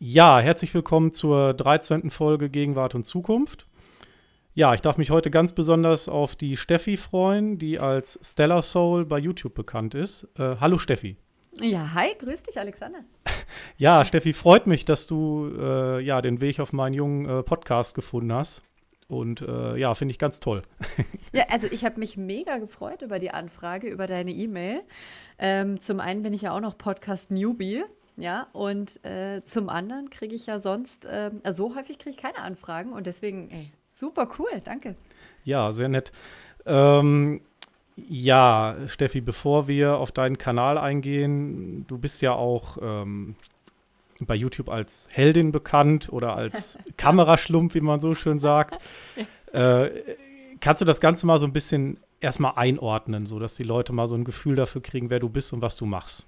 Ja, herzlich willkommen zur 13. Folge Gegenwart und Zukunft. Ja, ich darf mich heute ganz besonders auf die Steffi freuen, die als Stellar Soul bei YouTube bekannt ist. Äh, hallo Steffi. Ja, hi, grüß dich, Alexander. ja, Steffi, freut mich, dass du äh, ja, den Weg auf meinen jungen äh, Podcast gefunden hast. Und äh, ja, finde ich ganz toll. ja, also ich habe mich mega gefreut über die Anfrage, über deine E-Mail. Ähm, zum einen bin ich ja auch noch Podcast-Newbie ja, und äh, zum anderen kriege ich ja sonst, äh, so häufig kriege ich keine Anfragen und deswegen, ey, super cool, danke. Ja, sehr nett. Ähm, ja, Steffi, bevor wir auf deinen Kanal eingehen, du bist ja auch ähm, bei YouTube als Heldin bekannt oder als Kameraschlumpf, wie man so schön sagt. Äh, kannst du das Ganze mal so ein bisschen erstmal einordnen, sodass die Leute mal so ein Gefühl dafür kriegen, wer du bist und was du machst?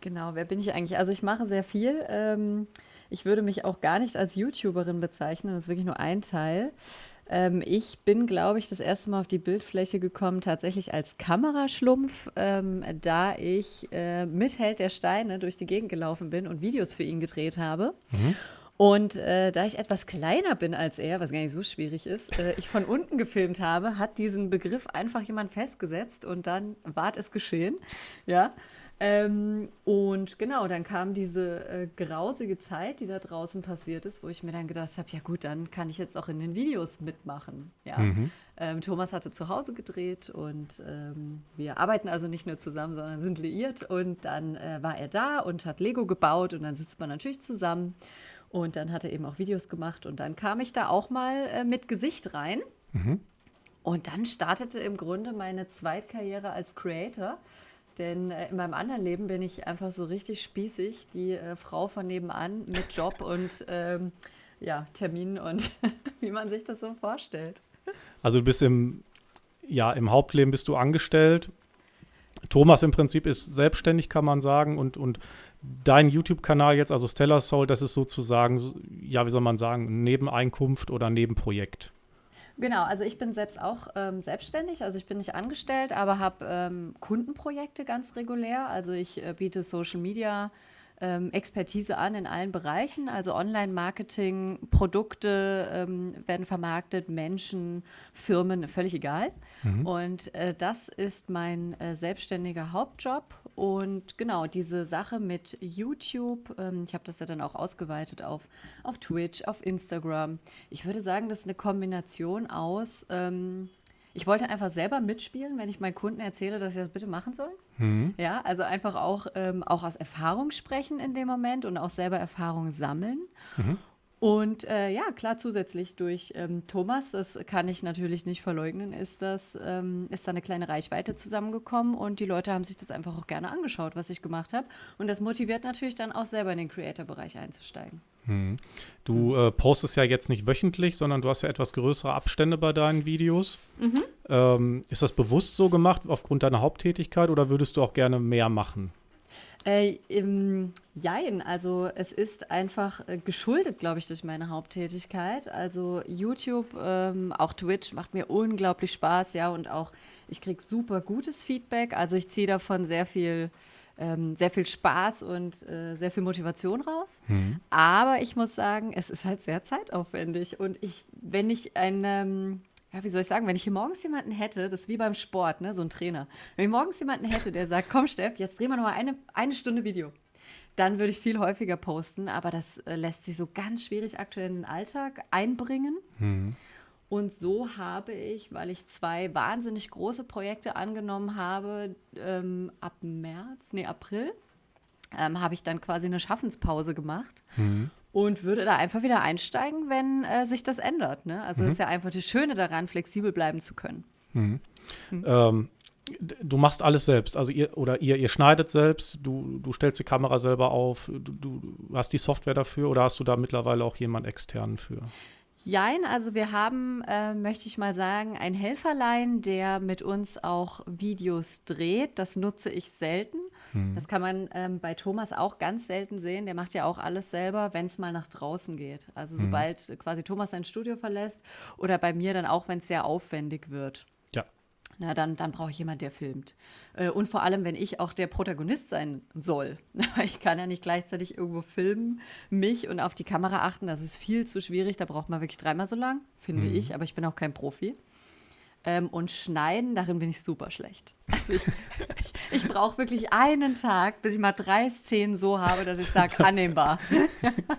Genau, wer bin ich eigentlich? Also ich mache sehr viel. Ähm, ich würde mich auch gar nicht als YouTuberin bezeichnen, das ist wirklich nur ein Teil. Ähm, ich bin, glaube ich, das erste Mal auf die Bildfläche gekommen, tatsächlich als Kameraschlumpf, ähm, da ich äh, mit Held der Steine durch die Gegend gelaufen bin und Videos für ihn gedreht habe. Mhm. Und äh, da ich etwas kleiner bin als er, was gar nicht so schwierig ist, äh, ich von unten gefilmt habe, hat diesen Begriff einfach jemand festgesetzt und dann war es geschehen. Ja. Ähm, und genau, dann kam diese äh, grausige Zeit, die da draußen passiert ist, wo ich mir dann gedacht habe, ja gut, dann kann ich jetzt auch in den Videos mitmachen. Ja. Mhm. Ähm, Thomas hatte zu Hause gedreht und ähm, wir arbeiten also nicht nur zusammen, sondern sind liiert. Und dann äh, war er da und hat Lego gebaut und dann sitzt man natürlich zusammen. Und dann hat er eben auch Videos gemacht und dann kam ich da auch mal äh, mit Gesicht rein. Mhm. Und dann startete im Grunde meine Zweitkarriere als Creator denn äh, in meinem anderen Leben bin ich einfach so richtig spießig, die äh, Frau von nebenan mit Job und ähm, ja, Terminen und wie man sich das so vorstellt. Also du bist im, ja, im Hauptleben bist du angestellt. Thomas im Prinzip ist selbstständig, kann man sagen. Und, und dein YouTube-Kanal jetzt, also Stellar Soul, das ist sozusagen, ja, wie soll man sagen, Nebeneinkunft oder Nebenprojekt. Genau, also ich bin selbst auch ähm, selbstständig, also ich bin nicht angestellt, aber habe ähm, Kundenprojekte ganz regulär. Also ich äh, biete Social Media ähm, Expertise an in allen Bereichen, also Online-Marketing, Produkte ähm, werden vermarktet, Menschen, Firmen, völlig egal. Mhm. Und äh, das ist mein äh, selbstständiger Hauptjob und genau, diese Sache mit YouTube, ähm, ich habe das ja dann auch ausgeweitet auf, auf Twitch, auf Instagram. Ich würde sagen, das ist eine Kombination aus, ähm, ich wollte einfach selber mitspielen, wenn ich meinen Kunden erzähle, dass sie das bitte machen sollen. Mhm. Ja, also einfach auch, ähm, auch aus Erfahrung sprechen in dem Moment und auch selber Erfahrung sammeln. Mhm. Und äh, ja, klar, zusätzlich durch ähm, Thomas, das kann ich natürlich nicht verleugnen, ist das, ähm, ist da eine kleine Reichweite zusammengekommen und die Leute haben sich das einfach auch gerne angeschaut, was ich gemacht habe. Und das motiviert natürlich dann auch selber in den Creator-Bereich einzusteigen. Hm. Du äh, postest ja jetzt nicht wöchentlich, sondern du hast ja etwas größere Abstände bei deinen Videos. Mhm. Ähm, ist das bewusst so gemacht aufgrund deiner Haupttätigkeit oder würdest du auch gerne mehr machen? Äh, im Jein, also es ist einfach äh, geschuldet, glaube ich, durch meine Haupttätigkeit. Also YouTube, ähm, auch Twitch macht mir unglaublich Spaß, ja, und auch ich kriege super gutes Feedback. Also ich ziehe davon sehr viel, ähm, sehr viel Spaß und äh, sehr viel Motivation raus. Mhm. Aber ich muss sagen, es ist halt sehr zeitaufwendig und ich, wenn ich ein ähm, ja, wie soll ich sagen, wenn ich hier morgens jemanden hätte, das ist wie beim Sport, ne, so ein Trainer. Wenn ich morgens jemanden hätte, der sagt, komm Steff, jetzt drehen wir nochmal eine, eine Stunde Video, dann würde ich viel häufiger posten, aber das äh, lässt sich so ganz schwierig aktuell in den Alltag einbringen. Hm. Und so habe ich, weil ich zwei wahnsinnig große Projekte angenommen habe, ähm, ab März, nee, April, ähm, habe ich dann quasi eine Schaffenspause gemacht. Mhm und würde da einfach wieder einsteigen, wenn äh, sich das ändert. Ne? Also mhm. ist ja einfach das Schöne daran, flexibel bleiben zu können. Mhm. Mhm. Ähm, du machst alles selbst, also ihr oder ihr, ihr schneidet selbst, du, du stellst die Kamera selber auf, du, du hast die Software dafür oder hast du da mittlerweile auch jemanden externen für? Jein, also wir haben, äh, möchte ich mal sagen, ein Helferlein, der mit uns auch Videos dreht. Das nutze ich selten. Hm. Das kann man ähm, bei Thomas auch ganz selten sehen. Der macht ja auch alles selber, wenn es mal nach draußen geht. Also hm. sobald quasi Thomas sein Studio verlässt oder bei mir dann auch, wenn es sehr aufwendig wird. Na, dann, dann brauche ich jemanden, der filmt. Äh, und vor allem, wenn ich auch der Protagonist sein soll. Ich kann ja nicht gleichzeitig irgendwo filmen, mich und auf die Kamera achten. Das ist viel zu schwierig. Da braucht man wirklich dreimal so lang, finde mhm. ich. Aber ich bin auch kein Profi. Ähm, und schneiden, darin bin ich super schlecht. Also ich, ich, ich brauche wirklich einen Tag, bis ich mal drei Szenen so habe, dass ich sage, annehmbar.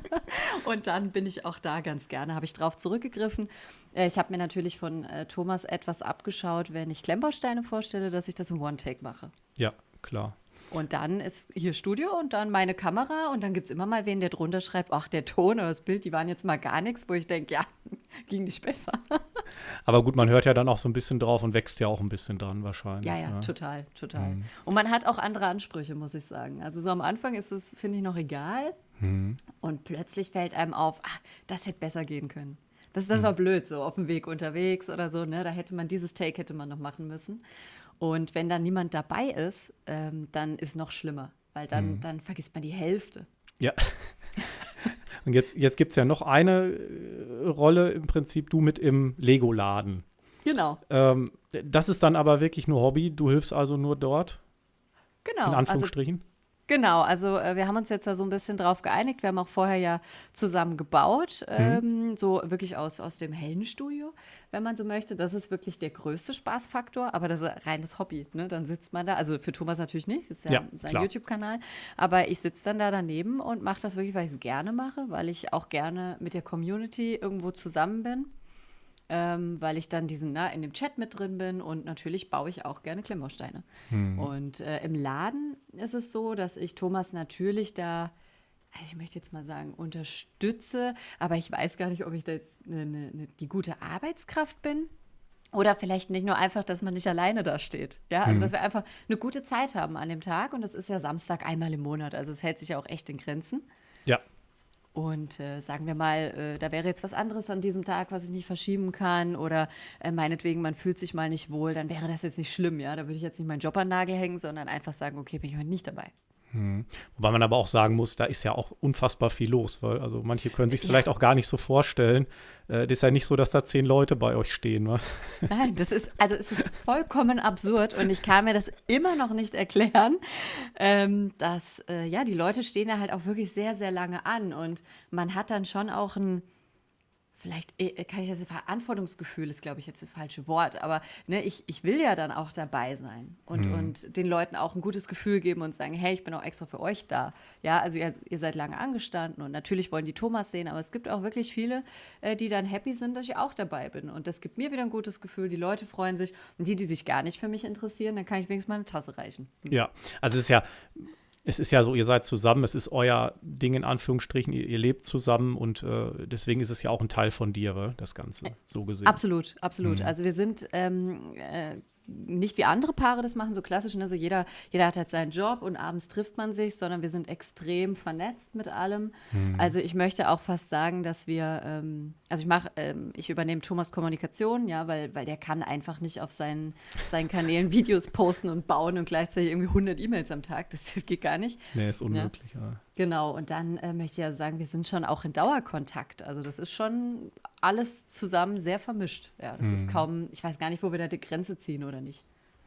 und dann bin ich auch da ganz gerne, habe ich drauf zurückgegriffen. Äh, ich habe mir natürlich von äh, Thomas etwas abgeschaut, wenn ich Klemmbausteine vorstelle, dass ich das im One-Take mache. Ja, klar. Und dann ist hier Studio und dann meine Kamera und dann gibt es immer mal wen, der drunter schreibt, ach, der Ton oder das Bild, die waren jetzt mal gar nichts, wo ich denke, ja, ging nicht besser. Aber gut, man hört ja dann auch so ein bisschen drauf und wächst ja auch ein bisschen dran wahrscheinlich. Ja, ja, ne? total, total. Mhm. Und man hat auch andere Ansprüche, muss ich sagen. Also so am Anfang ist es, finde ich, noch egal. Mhm. Und plötzlich fällt einem auf, ach, das hätte besser gehen können. Das, das mhm. war blöd, so auf dem Weg unterwegs oder so. Ne? Da hätte man dieses Take hätte man noch machen müssen. Und wenn dann niemand dabei ist, ähm, dann ist noch schlimmer, weil dann, mhm. dann vergisst man die Hälfte. Ja. Und jetzt, jetzt gibt es ja noch eine äh, Rolle im Prinzip, du mit im Lego-Laden. Genau. Ähm, das ist dann aber wirklich nur Hobby, du hilfst also nur dort. Genau. In also Anführungsstrichen. Also Genau, also äh, wir haben uns jetzt da so ein bisschen drauf geeinigt. Wir haben auch vorher ja zusammen gebaut, mhm. ähm, mhm. so wirklich aus, aus dem hellen Studio, wenn man so möchte. Das ist wirklich der größte Spaßfaktor, aber das ist reines Hobby. Ne? Dann sitzt man da, also für Thomas natürlich nicht, das ist ja, ja sein YouTube-Kanal, aber ich sitze dann da daneben und mache das wirklich, weil ich es gerne mache, weil ich auch gerne mit der Community irgendwo zusammen bin ähm, weil ich dann diesen na, ne, in dem Chat mit drin bin und natürlich baue ich auch gerne Klemmbausteine. Hm. Und äh, im Laden ist es so, dass ich Thomas natürlich da also ich möchte jetzt mal sagen, unterstütze, aber ich weiß gar nicht, ob ich da jetzt eine, eine, die gute Arbeitskraft bin. Oder vielleicht nicht nur einfach, dass man nicht alleine da steht. Ja, also hm. dass wir einfach eine gute Zeit haben an dem Tag. Und das ist ja Samstag einmal im Monat. Also es hält sich ja auch echt in Grenzen. Ja. Und äh, sagen wir mal, äh, da wäre jetzt was anderes an diesem Tag, was ich nicht verschieben kann oder äh, meinetwegen, man fühlt sich mal nicht wohl, dann wäre das jetzt nicht schlimm, ja. Da würde ich jetzt nicht meinen Job an Nagel hängen, sondern einfach sagen, okay, bin ich heute nicht dabei. Hm. Wobei man aber auch sagen muss, da ist ja auch unfassbar viel los, weil also manche können sich ja. vielleicht auch gar nicht so vorstellen. Äh, das ist ja nicht so, dass da zehn Leute bei euch stehen. Ne? Nein, das ist also es ist vollkommen absurd und ich kann mir das immer noch nicht erklären, ähm, dass äh, ja die Leute stehen da halt auch wirklich sehr sehr lange an und man hat dann schon auch ein vielleicht äh, äh, kann ich das Verantwortungsgefühl ist, glaube ich, jetzt das falsche Wort, aber ne, ich, ich will ja dann auch dabei sein und, mhm. und den Leuten auch ein gutes Gefühl geben und sagen, hey, ich bin auch extra für euch da. Ja, also ihr, ihr seid lange angestanden und natürlich wollen die Thomas sehen, aber es gibt auch wirklich viele, äh, die dann happy sind, dass ich auch dabei bin. Und das gibt mir wieder ein gutes Gefühl, die Leute freuen sich und die, die sich gar nicht für mich interessieren, dann kann ich wenigstens mal eine Tasse reichen. Mhm. Ja, also es ist ja es ist ja so, ihr seid zusammen, es ist euer Ding in Anführungsstrichen, ihr, ihr lebt zusammen und äh, deswegen ist es ja auch ein Teil von dir, äh, das Ganze, so gesehen. Absolut, absolut. Mhm. Also wir sind ähm, äh, nicht wie andere Paare das machen, so klassisch, ne? also jeder, jeder hat halt seinen Job und abends trifft man sich, sondern wir sind extrem vernetzt mit allem. Mhm. Also ich möchte auch fast sagen, dass wir ähm, also ich mache, ähm, ich übernehme Thomas Kommunikation, ja, weil, weil der kann einfach nicht auf seinen, seinen Kanälen Videos posten und bauen und gleichzeitig irgendwie 100 E-Mails am Tag. Das, das, geht gar nicht. Nee, ist unmöglich. Ja. Ja. Genau, und dann äh, möchte ich ja sagen, wir sind schon auch in Dauerkontakt. Also das ist schon alles zusammen sehr vermischt. Ja, das hm. ist kaum, ich weiß gar nicht, wo wir da die Grenze ziehen oder nicht.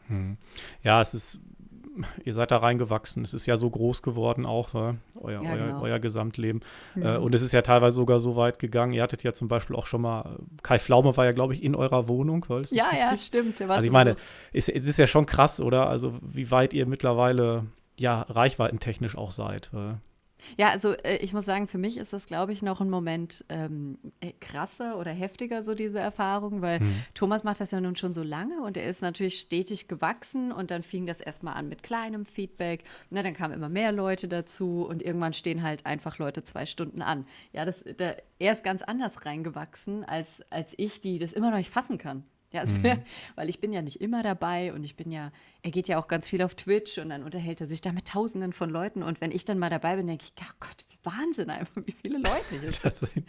Hm. Ja, es ist ihr seid da reingewachsen. Es ist ja so groß geworden auch, euer, ja, genau. euer, Gesamtleben. Mhm. Äh, und es ist ja teilweise sogar so weit gegangen. Ihr hattet ja zum Beispiel auch schon mal, Kai Flaume war ja, glaube ich, in eurer Wohnung. Weil ja, ja, stimmt. Also ich meine, es ist, ist ja schon krass, oder? Also wie weit ihr mittlerweile ja reichweitentechnisch auch seid. Weil ja, also äh, ich muss sagen, für mich ist das, glaube ich, noch ein Moment ähm, äh, krasser oder heftiger, so diese Erfahrung, weil hm. Thomas macht das ja nun schon so lange und er ist natürlich stetig gewachsen und dann fing das erstmal an mit kleinem Feedback. Na, dann kamen immer mehr Leute dazu und irgendwann stehen halt einfach Leute zwei Stunden an. Ja, das, da, er ist ganz anders reingewachsen als, als ich, die das immer noch nicht fassen kann. Ja, also, mhm. weil ich bin ja nicht immer dabei und ich bin ja, er geht ja auch ganz viel auf Twitch und dann unterhält er sich da mit Tausenden von Leuten und wenn ich dann mal dabei bin, denke ich, oh Gott, wie Wahnsinn einfach, wie viele Leute hier sind.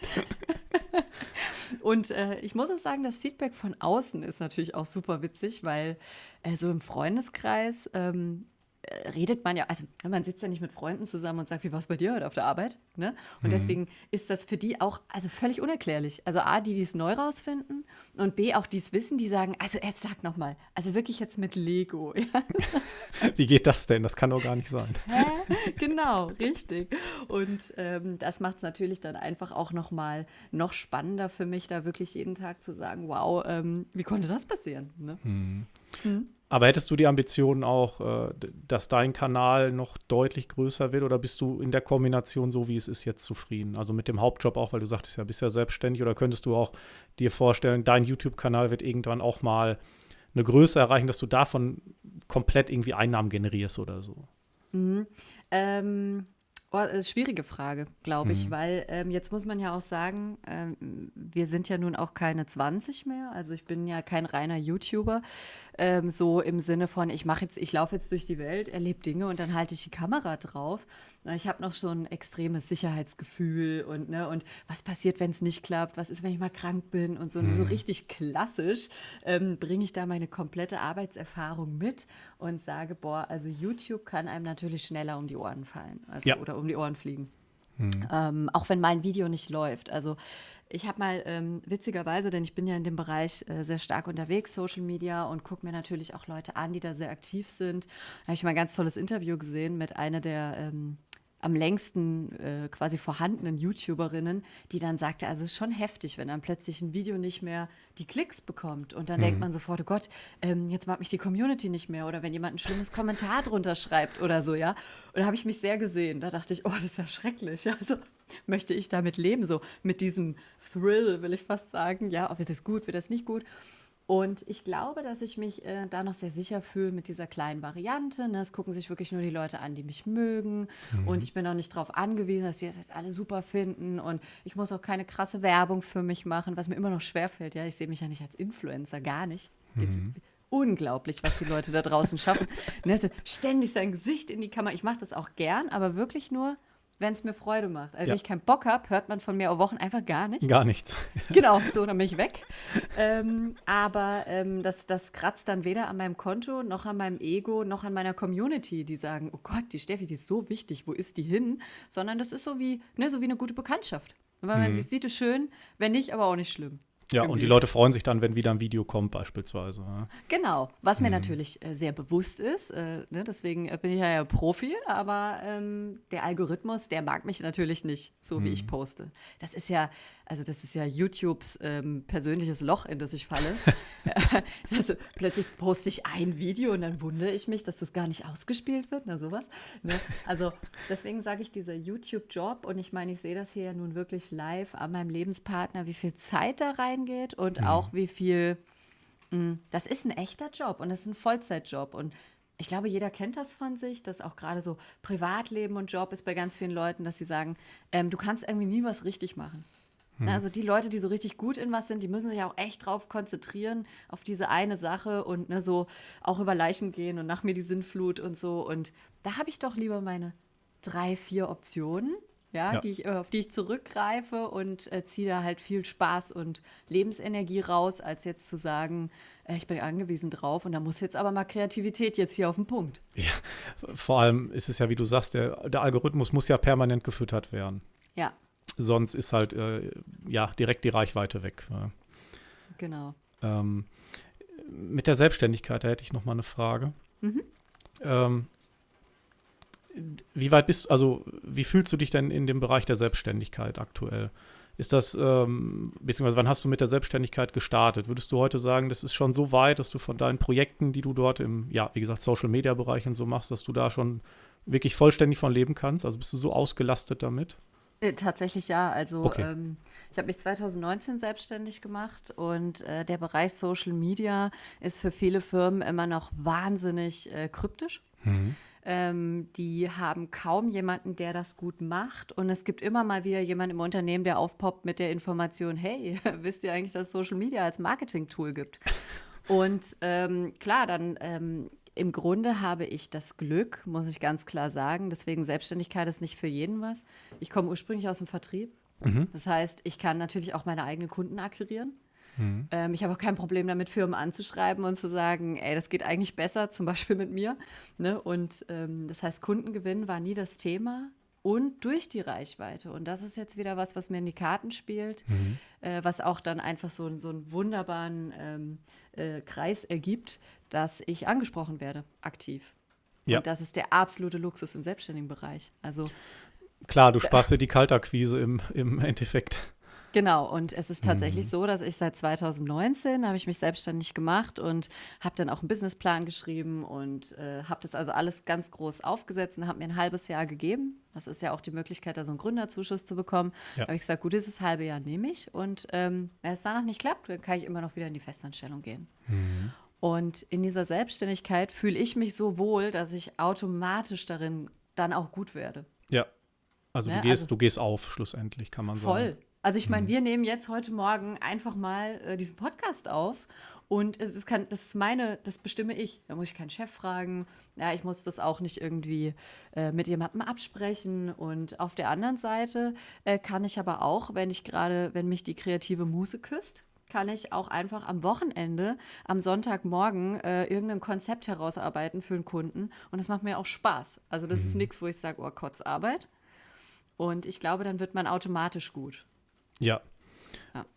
und äh, ich muss auch sagen, das Feedback von außen ist natürlich auch super witzig, weil äh, so im Freundeskreis ähm, äh, redet man ja, also ne, man sitzt ja nicht mit Freunden zusammen und sagt, wie war es bei dir heute auf der Arbeit? Ne? Und mhm. deswegen ist das für die auch also völlig unerklärlich. Also A, die, die es neu rausfinden und B, auch die es wissen, die sagen, also jetzt sag nochmal, also wirklich jetzt mit Lego. Ja? wie geht das denn? Das kann doch gar nicht sein. Hä? Genau, richtig. Und ähm, das macht es natürlich dann einfach auch nochmal noch spannender für mich, da wirklich jeden Tag zu sagen, wow, ähm, wie konnte das passieren? Ne? Mhm. Mhm. Aber hättest du die Ambitionen auch, äh, dass dein Kanal noch deutlich größer wird oder bist du in der Kombination so, wie es ist, jetzt zufrieden? Also mit dem Hauptjob auch, weil du sagtest ja, bist ja selbstständig oder könntest du auch dir vorstellen, dein YouTube-Kanal wird irgendwann auch mal eine Größe erreichen, dass du davon komplett irgendwie Einnahmen generierst oder so? Mhm. Ähm, Oh, äh, schwierige Frage, glaube ich, mhm. weil ähm, jetzt muss man ja auch sagen, ähm, wir sind ja nun auch keine 20 mehr. Also ich bin ja kein reiner YouTuber, ähm, so im Sinne von, ich mache jetzt, ich laufe jetzt durch die Welt, erlebe Dinge und dann halte ich die Kamera drauf na, ich habe noch so ein extremes Sicherheitsgefühl und, ne, und was passiert, wenn es nicht klappt, was ist, wenn ich mal krank bin und so, mhm. so richtig klassisch ähm, bringe ich da meine komplette Arbeitserfahrung mit und sage, boah, also YouTube kann einem natürlich schneller um die Ohren fallen also, ja. oder um die Ohren fliegen. Mhm. Ähm, auch wenn mein Video nicht läuft. Also ich habe mal ähm, witzigerweise, denn ich bin ja in dem Bereich äh, sehr stark unterwegs, Social Media, und gucke mir natürlich auch Leute an, die da sehr aktiv sind. Da habe ich mal ein ganz tolles Interview gesehen mit einer der ähm, am längsten äh, quasi vorhandenen YouTuberinnen, die dann sagte, also es ist schon heftig, wenn dann plötzlich ein Video nicht mehr die Klicks bekommt und dann mhm. denkt man sofort, oh Gott, ähm, jetzt mag mich die Community nicht mehr oder wenn jemand ein schlimmes Kommentar drunter schreibt oder so, ja. Und da habe ich mich sehr gesehen, da dachte ich, oh, das ist ja schrecklich, also möchte ich damit leben, so mit diesem Thrill, will ich fast sagen, ja, ob wird das gut, wird das nicht gut. Und ich glaube, dass ich mich äh, da noch sehr sicher fühle mit dieser kleinen Variante. Ne? Es gucken sich wirklich nur die Leute an, die mich mögen. Mhm. Und ich bin auch nicht darauf angewiesen, dass die das jetzt alle super finden. Und ich muss auch keine krasse Werbung für mich machen, was mir immer noch schwerfällt. Ja, ich sehe mich ja nicht als Influencer, gar nicht. Mhm. Unglaublich, was die Leute da draußen schaffen. ne? Also ständig sein Gesicht in die Kamera. Ich mache das auch gern, aber wirklich nur, wenn es mir Freude macht. Also ja. wenn ich keinen Bock habe, hört man von mir auf Wochen einfach gar nichts. Gar nichts. genau, so dann bin ich weg. ähm, aber ähm, das, das kratzt dann weder an meinem Konto, noch an meinem Ego, noch an meiner Community, die sagen, oh Gott, die Steffi, die ist so wichtig, wo ist die hin? Sondern das ist so wie, ne, so wie eine gute Bekanntschaft. Und wenn mhm. man sie sieht, ist schön, wenn nicht, aber auch nicht schlimm. Ja, und die Leute freuen sich dann, wenn wieder ein Video kommt, beispielsweise. Genau, was mir mhm. natürlich äh, sehr bewusst ist. Äh, ne, deswegen äh, bin ich ja, Profi, aber ähm, der Algorithmus, der mag mich natürlich nicht, so mhm. wie ich poste. Das ist ja, also das ist ja YouTubes ähm, persönliches Loch, in das ich falle. also, plötzlich poste ich ein Video und dann wundere ich mich, dass das gar nicht ausgespielt wird, na sowas. Ne? Also deswegen sage ich dieser YouTube-Job und ich meine, ich sehe das hier ja nun wirklich live an meinem Lebenspartner, wie viel Zeit da reingeht und mhm. auch wie viel, mh, hm, das ist ein echter Job und das ist ein Vollzeitjob und ich glaube, jeder kennt das von sich, dass auch gerade so Privatleben und Job ist bei ganz vielen Leuten, dass sie sagen, ähm, du kannst irgendwie nie was richtig machen. Ne, hm. Also die Leute, die so richtig gut in was sind, die müssen sich auch echt drauf konzentrieren, auf diese eine Sache und ne, so auch über Leichen gehen und nach mir die Sinnflut und so. Und da habe ich doch lieber meine drei, vier Optionen, ja, ja. Die ich, äh, auf die ich zurückgreife und äh, ziehe da halt viel Spaß und Lebensenergie raus, als jetzt zu sagen, äh, ich bin angewiesen drauf und da muss jetzt aber mal Kreativität jetzt hier auf den Punkt. Ja, vor allem ist es ja, wie du sagst, der, der Algorithmus muss ja permanent gefüttert werden. Ja, sonst ist halt äh, ja direkt die Reichweite weg. Genau. Ähm, mit der Selbstständigkeit, da hätte ich noch mal eine Frage. Mhm. Ähm, wie weit bist also wie fühlst du dich denn in dem Bereich der Selbstständigkeit aktuell? Ist das, ähm, beziehungsweise wann hast du mit der Selbstständigkeit gestartet? Würdest du heute sagen, das ist schon so weit, dass du von deinen Projekten, die du dort im, ja, wie gesagt, Social-Media-Bereich und so machst, dass du da schon wirklich vollständig von leben kannst? Also bist du so ausgelastet damit? Äh, tatsächlich ja. Also okay. ähm, ich habe mich 2019 selbstständig gemacht und äh, der Bereich Social Media ist für viele Firmen immer noch wahnsinnig äh, kryptisch. Mhm. Ähm, die haben kaum jemanden, der das gut macht. Und es gibt immer mal wieder jemanden im Unternehmen, der aufpoppt mit der Information, hey, wisst ihr eigentlich, dass Social Media als Marketing-Tool gibt? Und ähm, klar, dann ähm, im Grunde habe ich das Glück, muss ich ganz klar sagen. Deswegen Selbstständigkeit ist nicht für jeden was. Ich komme ursprünglich aus dem Vertrieb. Mhm. Das heißt, ich kann natürlich auch meine eigenen Kunden akquirieren. Mhm. Ähm, ich habe auch kein Problem damit, Firmen anzuschreiben und zu sagen, ey, das geht eigentlich besser, zum Beispiel mit mir. Ne? Und ähm, das heißt, Kundengewinn war nie das Thema und durch die Reichweite. Und das ist jetzt wieder was, was mir in die Karten spielt, mhm. äh, was auch dann einfach so, so einen wunderbaren ähm, äh, Kreis ergibt, dass ich angesprochen werde, aktiv. Ja. Und das ist der absolute Luxus im selbstständigen Bereich. Also Klar, du sparst dir die Kaltakquise im, im Endeffekt. Genau, und es ist tatsächlich mhm. so, dass ich seit 2019 habe ich mich selbstständig gemacht und habe dann auch einen Businessplan geschrieben und äh, habe das also alles ganz groß aufgesetzt und habe mir ein halbes Jahr gegeben. Das ist ja auch die Möglichkeit, da so einen Gründerzuschuss zu bekommen. Ja. Da habe ich gesagt, gut, dieses halbe Jahr nehme ich und ähm, wenn es danach nicht klappt, dann kann ich immer noch wieder in die Festanstellung gehen. Mhm. Und in dieser Selbstständigkeit fühle ich mich so wohl, dass ich automatisch darin dann auch gut werde. Ja. Also, ja, du, ne, gehst, also du gehst auf, schlussendlich, kann man voll. sagen. Voll. Also ich meine, mhm. wir nehmen jetzt heute Morgen einfach mal äh, diesen Podcast auf und es, es kann, das ist meine, das bestimme ich. Da muss ich keinen Chef fragen. Ja, ich muss das auch nicht irgendwie äh, mit jemandem absprechen. Und auf der anderen Seite äh, kann ich aber auch, wenn ich gerade, wenn mich die kreative Muse küsst, kann ich auch einfach am Wochenende, am Sonntagmorgen äh, irgendein Konzept herausarbeiten für einen Kunden. Und das macht mir auch Spaß. Also das mhm. ist nichts, wo ich sage, oh, Kotzarbeit. Und ich glaube, dann wird man automatisch gut. Ja.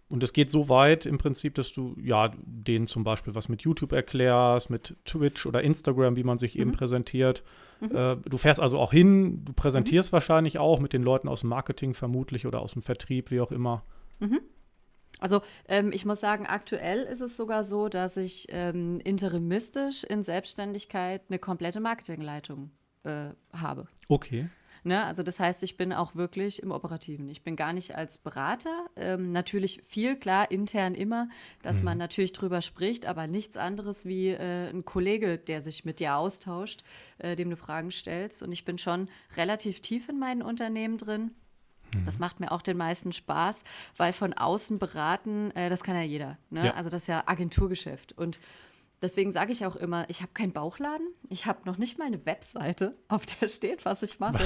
Und es geht so weit im Prinzip, dass du ja denen zum Beispiel was mit YouTube erklärst, mit Twitch oder Instagram, wie man sich mhm. eben präsentiert. Mhm. Äh, du fährst also auch hin, du präsentierst mhm. wahrscheinlich auch mit den Leuten aus dem Marketing vermutlich oder aus dem Vertrieb, wie auch immer. Mhm. Also ähm, ich muss sagen, aktuell ist es sogar so, dass ich ähm, interimistisch in Selbstständigkeit eine komplette Marketingleitung äh, habe. Okay. Ne? Also das heißt, ich bin auch wirklich im Operativen. Ich bin gar nicht als Berater. Ähm, natürlich viel, klar, intern immer, dass mhm. man natürlich drüber spricht, aber nichts anderes wie äh, ein Kollege, der sich mit dir austauscht, äh, dem du Fragen stellst. Und ich bin schon relativ tief in meinen Unternehmen drin. Das mhm. macht mir auch den meisten Spaß, weil von außen beraten, äh, das kann ja jeder. Ne? Ja. Also das ist ja Agenturgeschäft. Und Deswegen sage ich auch immer, ich habe keinen Bauchladen, ich habe noch nicht mal eine Webseite, auf der steht, was ich mache,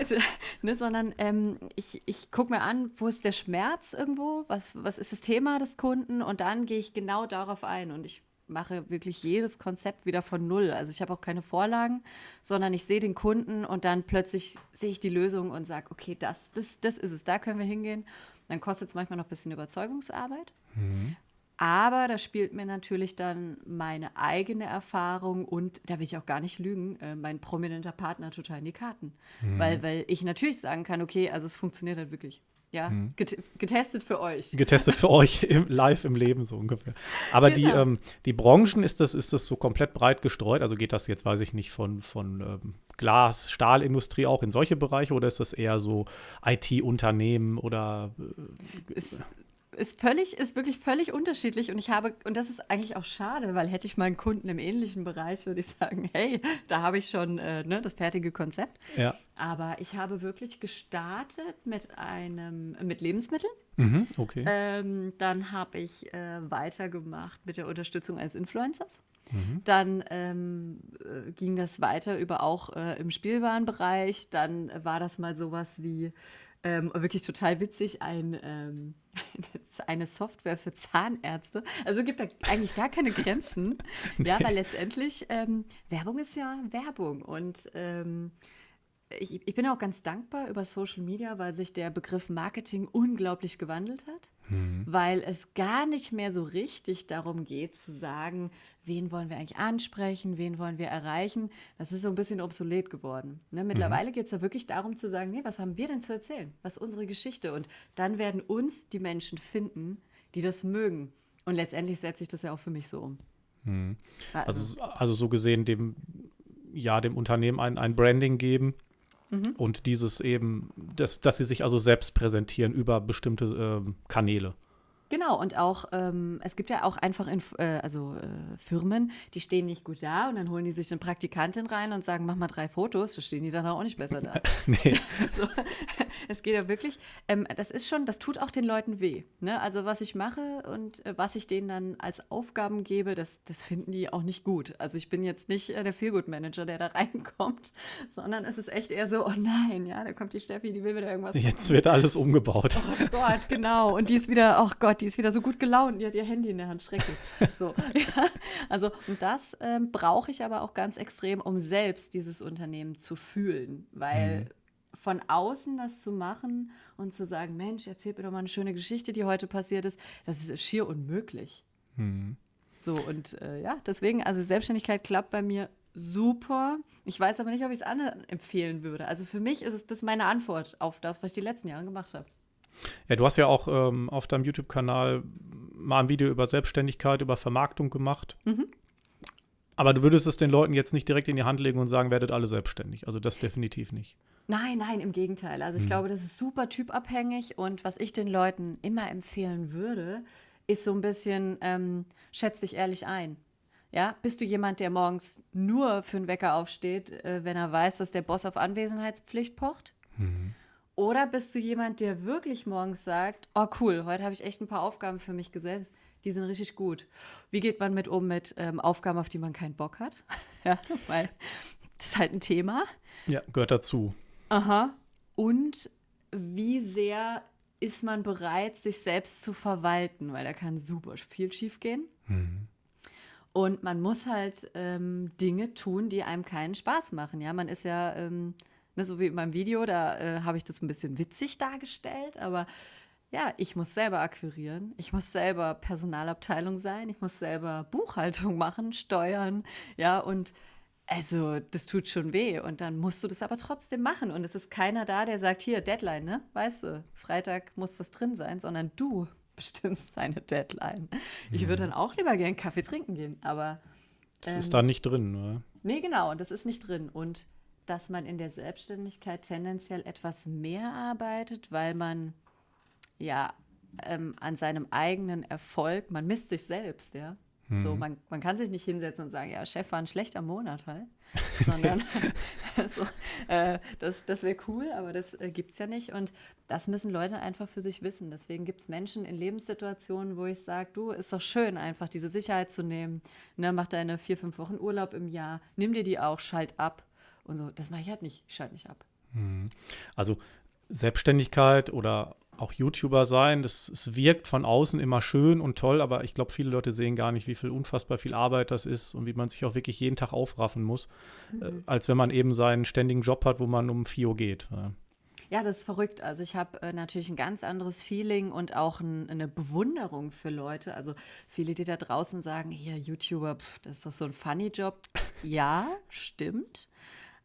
also, ne, sondern ähm, ich, ich gucke mir an, wo ist der Schmerz irgendwo, was, was ist das Thema des Kunden und dann gehe ich genau darauf ein und ich mache wirklich jedes Konzept wieder von Null. Also ich habe auch keine Vorlagen, sondern ich sehe den Kunden und dann plötzlich sehe ich die Lösung und sage, okay, das, das, das ist es, da können wir hingehen. Dann kostet es manchmal noch ein bisschen Überzeugungsarbeit. Mhm. Aber da spielt mir natürlich dann meine eigene Erfahrung und da will ich auch gar nicht lügen, äh, mein prominenter Partner total in die Karten. Mhm. Weil, weil ich natürlich sagen kann, okay, also es funktioniert halt wirklich. Ja, mhm. get getestet für euch. Getestet für euch im, live im Leben, so ungefähr. Aber genau. die, ähm, die Branchen ist das, ist das so komplett breit gestreut. Also geht das jetzt, weiß ich nicht, von, von ähm, Glas, Stahlindustrie auch in solche Bereiche oder ist das eher so IT-Unternehmen oder äh, ist völlig, ist wirklich völlig unterschiedlich und ich habe, und das ist eigentlich auch schade, weil hätte ich mal einen Kunden im ähnlichen Bereich, würde ich sagen, hey, da habe ich schon äh, ne, das fertige Konzept. Ja. Aber ich habe wirklich gestartet mit einem, mit Lebensmitteln. Mhm, okay. Ähm, dann habe ich äh, weitergemacht mit der Unterstützung eines Influencers. Mhm. Dann ähm, äh, ging das weiter über auch äh, im Spielwarenbereich. Dann war das mal sowas wie ähm, wirklich total witzig, ein, ähm, eine Software für Zahnärzte. Also gibt da eigentlich gar keine Grenzen. nee. Ja, weil letztendlich ähm, Werbung ist ja Werbung. Und ähm, ich, ich, bin auch ganz dankbar über Social Media, weil sich der Begriff Marketing unglaublich gewandelt hat, mhm. weil es gar nicht mehr so richtig darum geht zu sagen, wen wollen wir eigentlich ansprechen, wen wollen wir erreichen, das ist so ein bisschen obsolet geworden. Ne? Mhm. Mittlerweile mhm. geht es ja wirklich darum zu sagen, nee, was haben wir denn zu erzählen? Was ist unsere Geschichte? Und dann werden uns die Menschen finden, die das mögen. Und letztendlich setze ich das ja auch für mich so um. Mhm. Also, also so gesehen, dem, ja, dem Unternehmen ein, ein Branding geben, mhm. und dieses eben, dass, dass sie sich also selbst präsentieren über bestimmte äh, Kanäle. Genau, und auch, ähm, es gibt ja auch einfach in, äh, also, äh, Firmen, die stehen nicht gut da und dann holen die sich eine Praktikantin rein und sagen, mach mal drei Fotos, da stehen die dann auch nicht besser da. nee. so, es geht ja wirklich, ähm, das ist schon, das tut auch den Leuten weh. Ne? Also was ich mache und äh, was ich denen dann als Aufgaben gebe, das, das finden die auch nicht gut. Also ich bin jetzt nicht äh, der Feelgood-Manager, der da reinkommt, sondern es ist echt eher so, oh nein, ja, da kommt die Steffi, die will wieder irgendwas. Jetzt machen. wird alles umgebaut. Oh Gott, genau. Und die ist wieder, oh Gott, die ist wieder so gut gelaunt, die hat ihr Handy in der Hand, schrecklich. So, ja. Also, und das ähm, brauche ich aber auch ganz extrem, um selbst dieses Unternehmen zu fühlen, weil. Mhm von außen das zu machen und zu sagen, Mensch, erzähl mir doch mal eine schöne Geschichte, die heute passiert ist, das ist schier unmöglich. Hm. So, und äh, ja, deswegen, also Selbstständigkeit klappt bei mir super. Ich weiß aber nicht, ob ich es anderen empfehlen würde. Also für mich ist es das meine Antwort auf das, was ich die letzten Jahre gemacht habe. Ja, du hast ja auch ähm, auf deinem YouTube-Kanal mal ein Video über Selbstständigkeit, über Vermarktung gemacht. Mhm. Aber du würdest es den Leuten jetzt nicht direkt in die Hand legen und sagen, werdet alle selbstständig. Also das definitiv nicht. Nein, nein, im Gegenteil. Also ich hm. glaube, das ist super typabhängig. Und was ich den Leuten immer empfehlen würde, ist so ein bisschen, ähm, schätz dich ehrlich ein. Ja, bist du jemand, der morgens nur für einen Wecker aufsteht, äh, wenn er weiß, dass der Boss auf Anwesenheitspflicht pocht? Mhm. Oder bist du jemand, der wirklich morgens sagt, oh cool, heute habe ich echt ein paar Aufgaben für mich gesetzt, die sind richtig gut. Wie geht man mit um mit ähm, Aufgaben, auf die man keinen Bock hat? ja, weil das ist halt ein Thema. Ja, gehört dazu. Aha. Und wie sehr ist man bereit, sich selbst zu verwalten, weil da kann super viel schiefgehen. Mhm. Und man muss halt ähm, Dinge tun, die einem keinen Spaß machen. Ja, man ist ja ähm, Ne, so wie in meinem Video, da äh, habe ich das ein bisschen witzig dargestellt, aber ja, ich muss selber akquirieren, ich muss selber Personalabteilung sein, ich muss selber Buchhaltung machen, Steuern, ja, und also das tut schon weh und dann musst du das aber trotzdem machen und es ist keiner da, der sagt, hier, Deadline, ne, weißt du, Freitag muss das drin sein, sondern du bestimmst deine Deadline. Mhm. Ich würde dann auch lieber gern Kaffee trinken gehen, aber ähm, Das ist ähm, da nicht drin, oder? Nee, genau, und das ist nicht drin und dass man in der Selbstständigkeit tendenziell etwas mehr arbeitet, weil man ja ähm, an seinem eigenen Erfolg, man misst sich selbst, ja. Mhm. So, man, man kann sich nicht hinsetzen und sagen, ja, Chef war ein schlechter Monat halt, sondern so, äh, das, das wäre cool, aber das äh, gibt es ja nicht. Und das müssen Leute einfach für sich wissen. Deswegen gibt es Menschen in Lebenssituationen, wo ich sage, du, ist doch schön, einfach diese Sicherheit zu nehmen. Ne, mach deine vier, fünf Wochen Urlaub im Jahr, nimm dir die auch, schalt ab, und so. Das mache ich halt nicht, schalte nicht ab. Mhm. Also Selbstständigkeit oder auch YouTuber sein, das, es wirkt von außen immer schön und toll, aber ich glaube, viele Leute sehen gar nicht, wie viel unfassbar viel Arbeit das ist und wie man sich auch wirklich jeden Tag aufraffen muss, äh, mhm. äh, als wenn man eben seinen ständigen Job hat, wo man um 4 Uhr geht. Ja. Ja, das ist verrückt. Also ich habe äh, natürlich ein ganz anderes Feeling und auch ein, eine Bewunderung für Leute. Also viele, die da draußen sagen, hier YouTuber, pf, das ist doch so ein Funny Job. Ja, stimmt.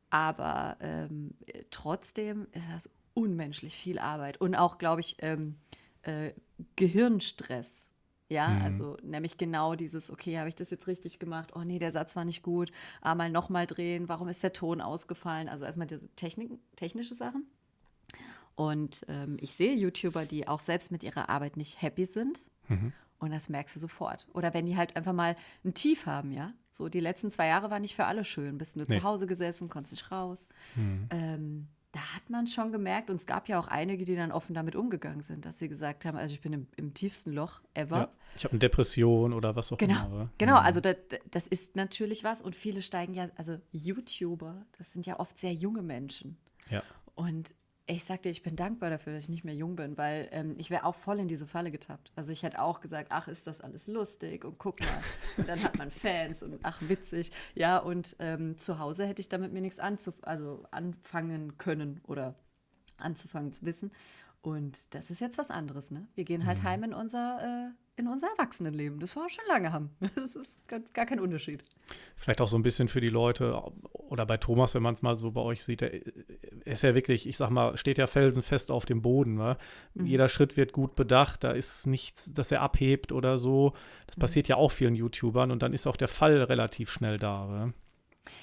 Aber ähm, trotzdem ist das unmenschlich viel Arbeit und auch, glaube ich, ähm, äh, Gehirnstress. Ja, mhm. also nämlich genau dieses, okay, habe ich das jetzt richtig gemacht? Oh nee, der Satz war nicht gut. Ah, mal nochmal drehen. Warum ist der Ton ausgefallen? Also erstmal diese Techniken, technische Sachen. Und ähm, ich sehe YouTuber, die auch selbst mit ihrer Arbeit nicht happy sind. Mhm. Und das merkst du sofort. Oder wenn die halt einfach mal ein Tief haben, ja. So, die letzten zwei Jahre waren nicht für alle schön. Bist du nee. zu Hause gesessen, konntest nicht raus. Mhm. Ähm, da hat man schon gemerkt, und es gab ja auch einige, die dann offen damit umgegangen sind, dass sie gesagt haben, also ich bin im, im tiefsten Loch ever. Ja, ich habe eine Depression oder was auch genau, immer. Ne? Genau, ja. Mhm. also das, das ist natürlich was. Und viele steigen ja, also YouTuber, das sind ja oft sehr junge Menschen. Ja. Und ich sag dir, ich bin dankbar dafür, dass ich nicht mehr jung bin, weil ähm, ich wäre auch voll in diese Falle getappt. Also ich hätte auch gesagt, ach, ist das alles lustig und guck mal. Und dann hat man Fans und ach, witzig. Ja, und ähm, zu Hause hätte ich damit mir nichts anzuf also anfangen können oder anzufangen zu wissen. Und das ist jetzt was anderes, ne? Wir gehen halt mhm. heim in unser äh, in unser Erwachsenenleben, das wir auch schon lange haben. Das ist gar kein Unterschied. Vielleicht auch so ein bisschen für die Leute oder bei Thomas, wenn man es mal so bei euch sieht, er ist ja wirklich, ich sag mal, steht ja felsenfest auf dem Boden. Ne? Mhm. Jeder Schritt wird gut bedacht, da ist nichts, dass er abhebt oder so. Das mhm. passiert ja auch vielen YouTubern und dann ist auch der Fall relativ schnell da. Ne?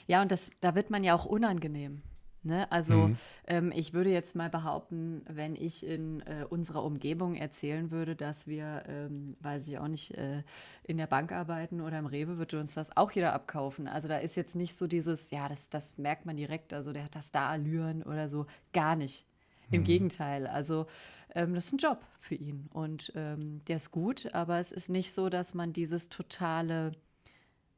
Ja, und das, da wird man ja auch unangenehm. Ne? Also mhm. ähm, ich würde jetzt mal behaupten, wenn ich in äh, unserer Umgebung erzählen würde, dass wir, ähm, weiß ich auch nicht, äh, in der Bank arbeiten oder im Rewe, würde uns das auch jeder abkaufen. Also da ist jetzt nicht so dieses, ja, das, das merkt man direkt, also der hat das da allüren oder so, gar nicht. Im mhm. Gegenteil, also ähm, das ist ein Job für ihn und ähm, der ist gut, aber es ist nicht so, dass man dieses totale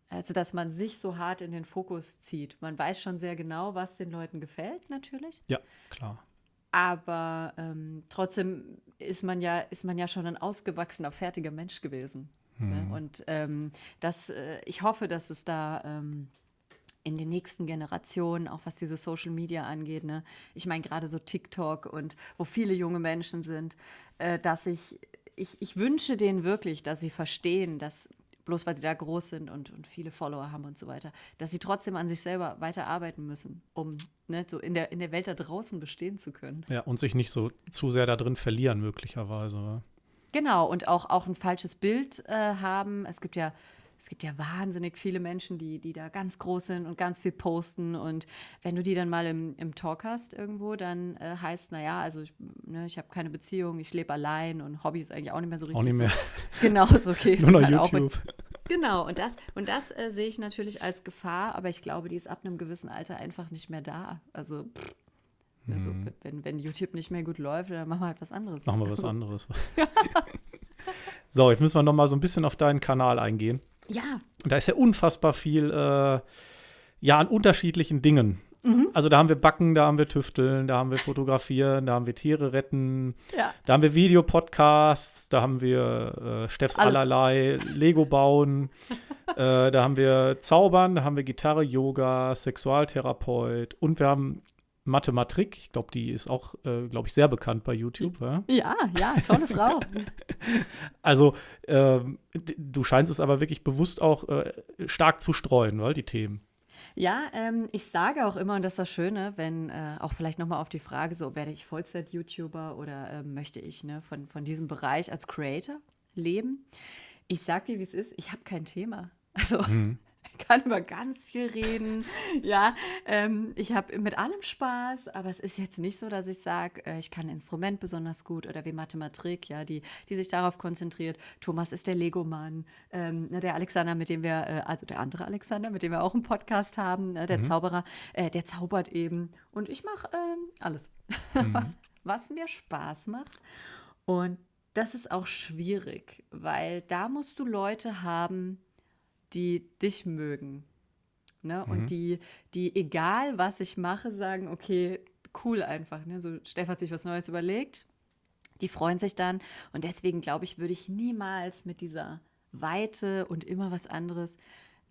also, dass man sich so hart in den Fokus zieht. Man weiß schon sehr genau, was den Leuten gefällt, natürlich. Ja, klar. Aber ähm, trotzdem ist man, ja, ist man ja schon ein ausgewachsener, fertiger Mensch gewesen. Ne? Hm. Ne? Und ähm, das, äh, ich hoffe, dass es da ähm, in den nächsten Generationen, auch was diese Social Media angeht, ne? ich meine gerade so TikTok und wo viele junge Menschen sind, äh, dass ich, ich, ich wünsche denen wirklich, dass sie verstehen, dass bloß weil sie da groß sind und, und viele Follower haben und so weiter, dass sie trotzdem an sich selber weiter arbeiten müssen, um ne, so in der, in der Welt da draußen bestehen zu können. Ja, und sich nicht so zu sehr da drin verlieren, möglicherweise. Genau, und auch, auch ein falsches Bild äh, haben. Es gibt ja es gibt ja wahnsinnig viele Menschen, die, die da ganz groß sind und ganz viel posten. Und wenn du die dann mal im, im Talk hast irgendwo, dann äh, heißt, naja, also ich, ne, ich habe keine Beziehung, ich lebe allein und Hobby ist eigentlich auch nicht mehr so richtig. Auch nicht mehr. So, genau, so okay. Nur noch halt YouTube. Genau, und das, und das äh, sehe ich natürlich als Gefahr, aber ich glaube, die ist ab einem gewissen Alter einfach nicht mehr da. Also, pff, also mhm. also wenn, wenn YouTube nicht mehr gut läuft, dann machen wir halt was anderes. Machen wir was anderes. so, jetzt müssen wir noch mal so ein bisschen auf deinen Kanal eingehen. Ja. Da ist ja unfassbar viel, äh, ja, an unterschiedlichen Dingen. Mhm. Also da haben wir Backen, da haben wir Tüfteln, da haben wir Fotografieren, da haben wir Tiere retten, ja. da haben wir Videopodcasts, da haben wir äh, Steffs Alles. allerlei, Lego bauen, äh, da haben wir Zaubern, da haben wir Gitarre, Yoga, Sexualtherapeut und wir haben Mathematik, ich glaube, die ist auch, äh, glaube ich, sehr bekannt bei YouTube. Ja, ja, ja tolle Frau. also, ähm, du scheinst es aber wirklich bewusst auch äh, stark zu streuen, weil die Themen. Ja, ähm, ich sage auch immer, und das ist das Schöne, wenn äh, auch vielleicht nochmal auf die Frage, so werde ich Vollzeit-YouTuber oder ähm, möchte ich ne, von, von diesem Bereich als Creator leben? Ich sage dir, wie es ist, ich habe kein Thema. Also, hm kann über ganz viel reden. ja, ähm, ich habe mit allem Spaß, aber es ist jetzt nicht so, dass ich sage, äh, ich kann ein Instrument besonders gut oder wie Mathematik, ja, die, die sich darauf konzentriert. Thomas ist der Legomann, ähm, ne, der Alexander, mit dem wir, äh, also der andere Alexander, mit dem wir auch einen Podcast haben, äh, der mhm. Zauberer, äh, der zaubert eben. Und ich mache ähm, alles, mhm. was mir Spaß macht. Und das ist auch schwierig, weil da musst du Leute haben, die dich mögen. Ne? Mhm. Und die, die, egal was ich mache, sagen, okay, cool einfach. Ne? So, Steff hat sich was Neues überlegt, die freuen sich dann. Und deswegen glaube ich, würde ich niemals mit dieser Weite und immer was anderes,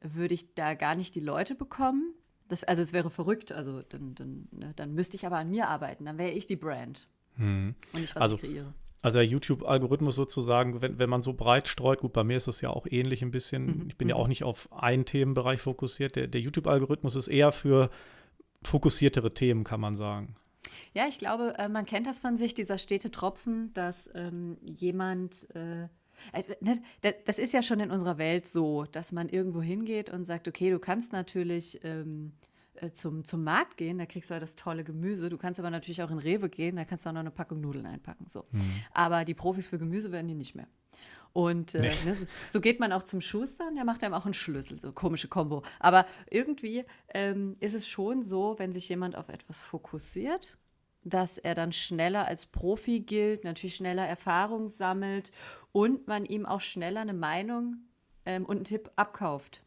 würde ich da gar nicht die Leute bekommen. Das, also es wäre verrückt, also dann, dann, ne? dann müsste ich aber an mir arbeiten, dann wäre ich die Brand. Hm. Und ich was also, ich kreiere. Also der YouTube-Algorithmus sozusagen, wenn, wenn man so breit streut, gut, bei mir ist das ja auch ähnlich ein bisschen. Mhm. Ich bin ja mhm. auch nicht auf einen Themenbereich fokussiert. Der, der YouTube-Algorithmus ist eher für fokussiertere Themen, kann man sagen. Ja, ich glaube, äh, man kennt das von sich, dieser stete Tropfen, dass ähm, jemand äh also, ne, das ist ja schon in unserer Welt so, dass man irgendwo hingeht und sagt, okay, du kannst natürlich ähm, äh, zum, zum Markt gehen, da kriegst du halt das tolle Gemüse. Du kannst aber natürlich auch in Rewe gehen, da kannst du auch noch eine Packung Nudeln einpacken. So. Mhm. Aber die Profis für Gemüse werden die nicht mehr. Und äh, nee. ne, so, so, geht man auch zum Schuster und der macht einem auch einen Schlüssel, so komische Kombo. Aber irgendwie ähm, ist es schon so, wenn sich jemand auf etwas fokussiert, dass er dann schneller als Profi gilt, natürlich schneller Erfahrung sammelt und man ihm auch schneller eine Meinung ähm, und einen Tipp abkauft.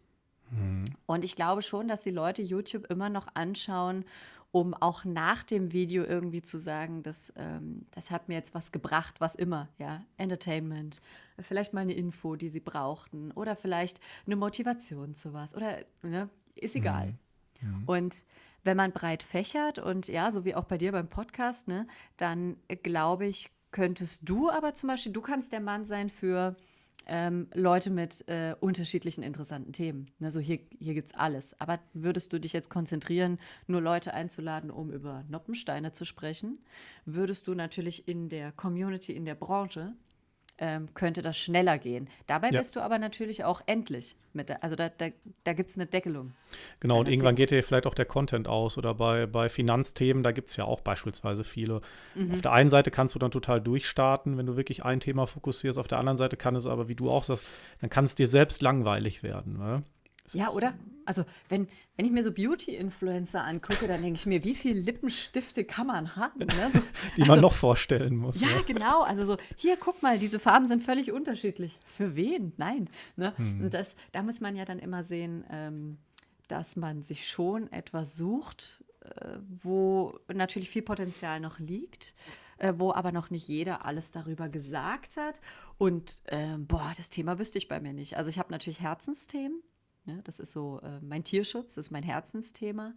Mhm. Und ich glaube schon, dass die Leute YouTube immer noch anschauen, um auch nach dem Video irgendwie zu sagen, das, ähm, das hat mir jetzt was gebracht, was immer, ja. Entertainment, vielleicht mal eine Info, die sie brauchten oder vielleicht eine Motivation zu was oder, ne, ist mhm. egal. Mhm. Mhm. Und wenn man breit fächert und ja, so wie auch bei dir beim Podcast, ne, dann äh, glaube ich, könntest du aber zum Beispiel, du kannst der Mann sein für ähm, Leute mit äh, unterschiedlichen interessanten Themen. Also hier, hier gibt es alles. Aber würdest du dich jetzt konzentrieren, nur Leute einzuladen, um über Noppensteine zu sprechen, würdest du natürlich in der Community, in der Branche ähm, könnte das schneller gehen. Dabei ja. bist du aber natürlich auch endlich mit. Der, also da, da, da gibt es eine Deckelung. Genau, und irgendwann geht dir vielleicht auch der Content aus oder bei, bei Finanzthemen, da gibt es ja auch beispielsweise viele. Mhm. Auf der einen Seite kannst du dann total durchstarten, wenn du wirklich ein Thema fokussierst. Auf der anderen Seite kann es aber, wie du auch sagst, dann kann es dir selbst langweilig werden. Ne? Es ja, oder? Also, wenn, wenn ich mir so Beauty-Influencer angucke, dann denke ich mir, wie viele Lippenstifte kann man haben? Ne? So, die man also, noch vorstellen muss. Ja, ja, ne? genau. Also so, hier, guck mal, diese Farben sind völlig unterschiedlich. Für wen? Nein. Ne? Hm. Und das, da muss man ja dann immer sehen, ähm, dass man sich schon etwas sucht, äh, wo natürlich viel Potenzial noch liegt äh, wo aber noch nicht jeder alles darüber gesagt hat. Und äh, boah, das Thema wüsste ich bei mir nicht. Also ich habe natürlich Herzensthemen, Ne? Das ist so äh, mein Tierschutz, das ist mein Herzensthema.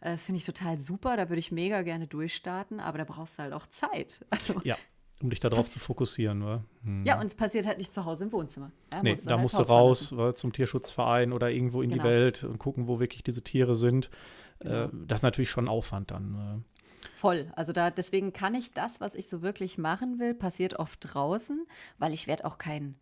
Äh, das finde ich total super, da würde ich mega gerne durchstarten, aber da brauchst du halt auch Zeit. Also, ja, um dich darauf zu fokussieren. Oder? Hm. Ja, und es passiert halt nicht zu Hause im Wohnzimmer. Da nee, musst da halt musst du raus war, zum Tierschutzverein oder irgendwo in genau. die Welt und gucken, wo wirklich diese Tiere sind. Äh, genau. Äh, das ist natürlich schon Aufwand dann. Voll. Also da, deswegen kann ich das, was ich so wirklich machen will, passiert oft draußen, weil ich werde auch kein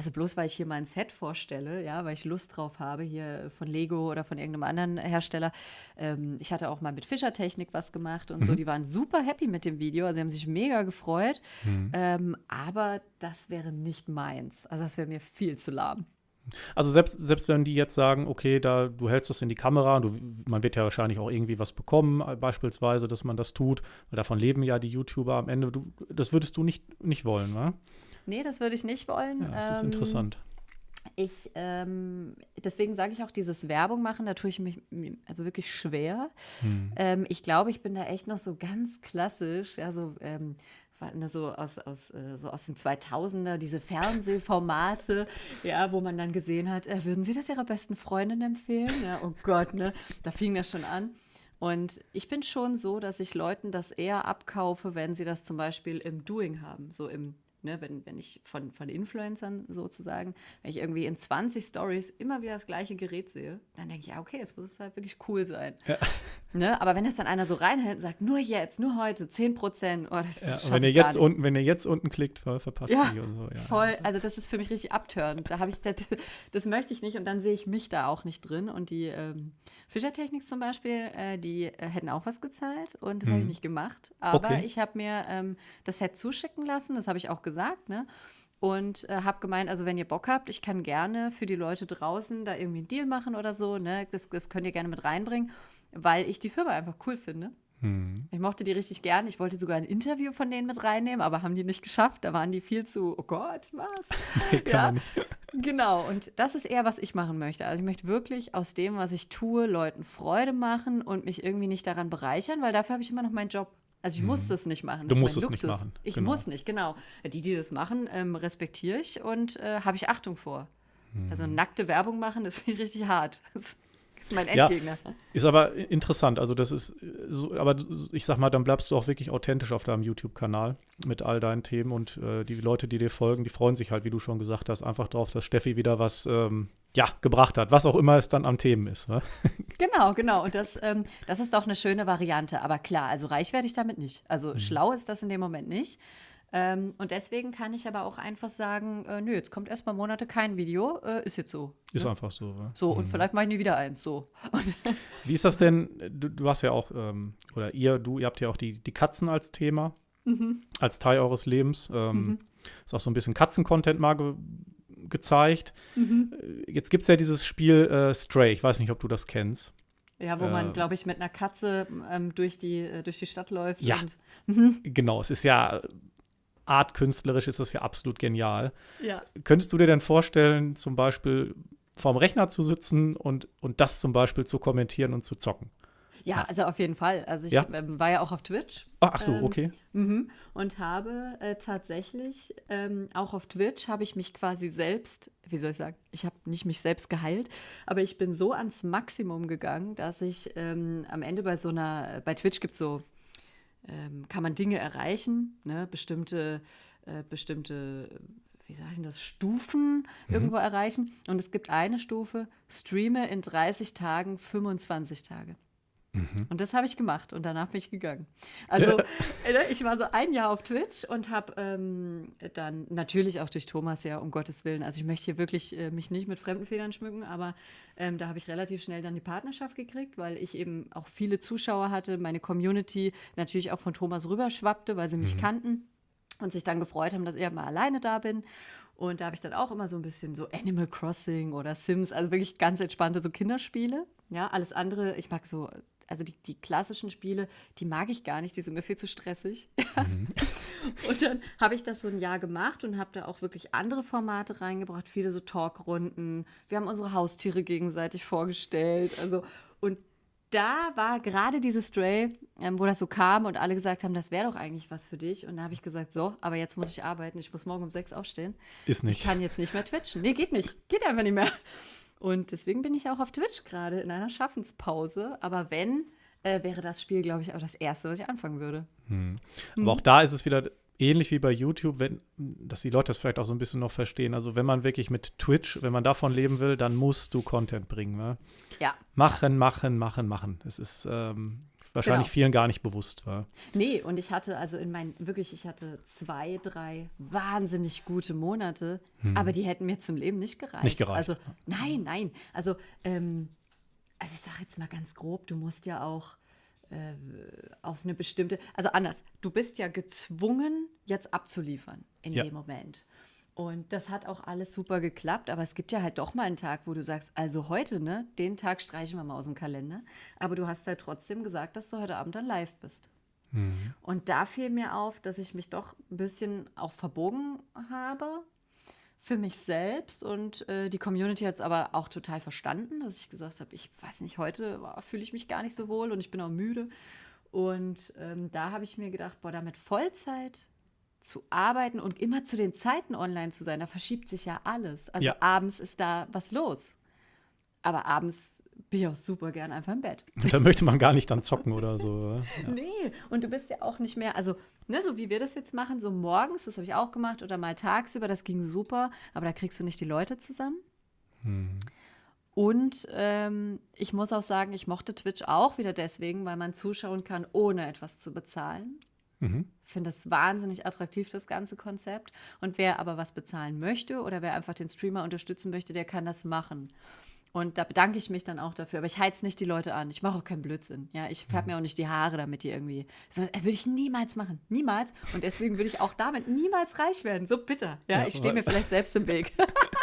also bloß weil ich hier mein Set vorstelle, ja, weil ich Lust drauf habe, hier von Lego oder von irgendeinem anderen Hersteller. Ähm, ich hatte auch mal mit Fischertechnik was gemacht und mhm. so. Die waren super happy mit dem Video, also sie haben sich mega gefreut. Mhm. Ähm, aber das wäre nicht meins. Also das wäre mir viel zu lahm. Also selbst, selbst wenn die jetzt sagen, okay, da du hältst das in die Kamera, du, man wird ja wahrscheinlich auch irgendwie was bekommen, äh, beispielsweise, dass man das tut, weil davon leben ja die YouTuber am Ende. Du, das würdest du nicht, nicht wollen, ne? Nee, das würde ich nicht wollen. Ja, das ähm, ist interessant. Ähm, ich, ähm, deswegen sage ich auch, dieses Werbung machen, da tue ich mich also wirklich schwer. Hm. Ähm, ich glaube, ich bin da echt noch so ganz klassisch, also ähm, ne, so aus, aus, äh, so aus den 2000er, diese Fernsehformate, ja, wo man dann gesehen hat, äh, würden Sie das Ihrer besten Freundin empfehlen? Ja, oh Gott, ne? da fing das schon an. Und ich bin schon so, dass ich Leuten das eher abkaufe, wenn sie das zum Beispiel im Doing haben, so im ne, wenn, wenn ich von, von Influencern sozusagen, wenn ich irgendwie in 20 Stories immer wieder das gleiche Gerät sehe, dann denke ich, ja, ah, okay, es muss halt wirklich cool sein. Ja. Ne? Aber wenn das dann einer so reinhält und sagt, nur jetzt, nur heute, 10 Prozent, oh, das ja, ist wenn ihr jetzt unten, Wenn ihr jetzt unten klickt, verpasst ja, die und so. Ja. Voll, also das ist für mich richtig abtörend. Da habe ich das, das möchte ich nicht und dann sehe ich mich da auch nicht drin. Und die ähm, Fischertechnik zum Beispiel, äh, die äh, hätten auch was gezahlt und das mhm. habe ich nicht gemacht. Aber okay. ich habe mir ähm, das Set zuschicken lassen, das habe ich auch gesagt gesagt, ne? Und äh, habe gemeint, also wenn ihr Bock habt, ich kann gerne für die Leute draußen da irgendwie einen Deal machen oder so, ne? Das, das könnt ihr gerne mit reinbringen, weil ich die Firma einfach cool finde. Hm. Ich mochte die richtig gern. Ich wollte sogar ein Interview von denen mit reinnehmen, aber haben die nicht geschafft. Da waren die viel zu, oh Gott, was? nee, ja. Genau, und das ist eher, was ich machen möchte. Also ich möchte wirklich aus dem, was ich tue, Leuten Freude machen und mich irgendwie nicht daran bereichern, weil dafür habe ich immer noch meinen Job. Also ich hm. muss mhm. das nicht machen. Das du musst es nicht machen. Ich genau. muss nicht, genau. Die, die das machen, ähm, respektiere ich und äh, habe ich Achtung vor. Hm. Also mhm. nackte Werbung machen, das finde ich richtig hart. ist mein Endgegner. Ja, ist aber interessant. Also das ist äh, so, aber ich sag mal, dann bleibst du auch wirklich authentisch auf deinem YouTube-Kanal mit all deinen Themen und äh, die Leute, die dir folgen, die freuen sich halt, wie du schon gesagt hast, einfach drauf, dass Steffi wieder was ähm, ja, gebracht hat, was auch immer es dann am Themen ist. Ne? Genau, genau. Und das, ähm, das ist doch eine schöne Variante. Aber klar, also reich werde ich damit nicht. Also mhm. schlau ist das in dem Moment nicht. Ähm, und deswegen kann ich aber auch einfach sagen, äh, nö, jetzt kommt erstmal Monate kein Video, äh, ist jetzt so. Ne? Ist ne? einfach so. Ja. So, und mhm. vielleicht mache ich nie wieder eins, so. Wie ist das denn, du, du hast ja auch, ähm, oder ihr, du, ihr habt ja auch die, die Katzen als Thema, mhm. als Teil eures Lebens. Ähm, mhm. Ist auch so ein bisschen Katzen-Content mal ge gezeigt. Mhm. Äh, jetzt gibt es ja dieses Spiel äh, Stray, ich weiß nicht, ob du das kennst. Ja, wo man, äh, glaube ich, mit einer Katze ähm, durch, die, äh, durch die Stadt läuft. Ja, mhm. genau. Es ist ja artkünstlerisch ist das ja absolut genial. Ja. Könntest du dir denn vorstellen, zum Beispiel vorm Rechner zu sitzen und, und das zum Beispiel zu kommentieren und zu zocken? Ja, ah. also auf jeden Fall. Also ich ja? Ähm, war ja auch auf Twitch. Ach, ach so, ähm, okay. Mhm, und habe äh, tatsächlich ähm, auch auf Twitch habe ich mich quasi selbst, wie soll ich sagen, ich habe nicht mich selbst geheilt, aber ich bin so ans Maximum gegangen, dass ich ähm, am Ende bei so einer, bei Twitch gibt es so ähm, kann man Dinge erreichen, ne? bestimmte, äh, bestimmte, wie sage ich das, Stufen mhm. irgendwo erreichen. Und es gibt eine Stufe, streame in 30 Tagen 25 Tage. Mhm. Und das habe ich gemacht und danach bin ich gegangen. Also äh, ne, ich war so ein Jahr auf Twitch und habe ähm, dann natürlich auch durch Thomas ja, um Gottes Willen, also ich möchte hier wirklich äh, mich nicht mit fremden Federn schmücken, aber ähm, da habe ich relativ schnell dann die Partnerschaft gekriegt, weil ich eben auch viele Zuschauer hatte, meine Community natürlich auch von Thomas rüberschwappte, weil sie mich mhm. kannten und sich dann gefreut haben, dass ich mal alleine da bin. Und da habe ich dann auch immer so ein bisschen so Animal Crossing oder Sims, also wirklich ganz entspannte so Kinderspiele. Ja, alles andere, ich mag so also die, die klassischen Spiele, die mag ich gar nicht, die sind mir viel zu stressig. Mhm. und dann habe ich das so ein Jahr gemacht und habe da auch wirklich andere Formate reingebracht, viele so Talkrunden. Wir haben unsere Haustiere gegenseitig vorgestellt. Also, und da war gerade dieses Stray, ähm, wo das so kam und alle gesagt haben, das wäre doch eigentlich was für dich. Und da habe ich gesagt, so, aber jetzt muss ich arbeiten, ich muss morgen um sechs aufstehen. Ist nicht. Ich kann jetzt nicht mehr twitchen. Nee, geht nicht. Geht einfach nicht mehr. Und deswegen bin ich auch auf Twitch gerade in einer Schaffenspause. Aber wenn, äh, wäre das Spiel, glaube ich, auch das erste, was ich anfangen würde. Hm. hm. Aber hm. auch da ist es wieder ähnlich wie bei YouTube, wenn, dass die Leute das vielleicht auch so ein bisschen noch verstehen. Also wenn man wirklich mit Twitch, wenn man davon leben will, dann musst du Content bringen. Ne? Ja. Machen, machen, machen, machen. Es ist, ähm, wahrscheinlich genau. vielen gar nicht bewusst war. Nee, und ich hatte also in meinen, wirklich, ich hatte zwei, drei wahnsinnig gute Monate, hm. aber die hätten mir zum Leben nicht gereicht. Nicht gereicht. Also, nein, nein. Also, ähm, also ich sage jetzt mal ganz grob, du musst ja auch äh, auf eine bestimmte, also anders, du bist ja gezwungen, jetzt abzuliefern in ja. dem Moment. Und das hat auch alles super geklappt, aber es gibt ja halt doch mal einen Tag, wo du sagst, also heute, ne, den Tag streichen wir mal aus dem Kalender. Aber du hast ja halt trotzdem gesagt, dass du heute Abend dann live bist. Mhm. Und da fiel mir auf, dass ich mich doch ein bisschen auch verbogen habe für mich selbst und äh, die Community hat es aber auch total verstanden, dass ich gesagt habe, ich weiß nicht, heute fühle ich mich gar nicht so wohl und ich bin auch müde. Und ähm, da habe ich mir gedacht, boah, damit Vollzeit zu arbeiten und immer zu den Zeiten online zu sein, da verschiebt sich ja alles. Also ja. abends ist da was los. Aber abends bin ich auch super gern einfach im Bett. Und da möchte man gar nicht dann zocken oder so. Ja. Nee, und du bist ja auch nicht mehr, also, ne, so wie wir das jetzt machen, so morgens, das habe ich auch gemacht, oder mal tagsüber, das ging super, aber da kriegst du nicht die Leute zusammen. Hm. Und ähm, ich muss auch sagen, ich mochte Twitch auch wieder deswegen, weil man zuschauen kann, ohne etwas zu bezahlen. Mhm. Ich finde das wahnsinnig attraktiv, das ganze Konzept. Und wer aber was bezahlen möchte oder wer einfach den Streamer unterstützen möchte, der kann das machen. Und da bedanke ich mich dann auch dafür. Aber ich heiz nicht die Leute an. Ich mache auch keinen Blödsinn. Ja, ich färbe mhm. mir auch nicht die Haare, damit die irgendwie. Das würde ich niemals machen. Niemals. Und deswegen würde ich auch damit niemals reich werden. So bitter. Ja, ja ich stehe mir vielleicht selbst im Weg.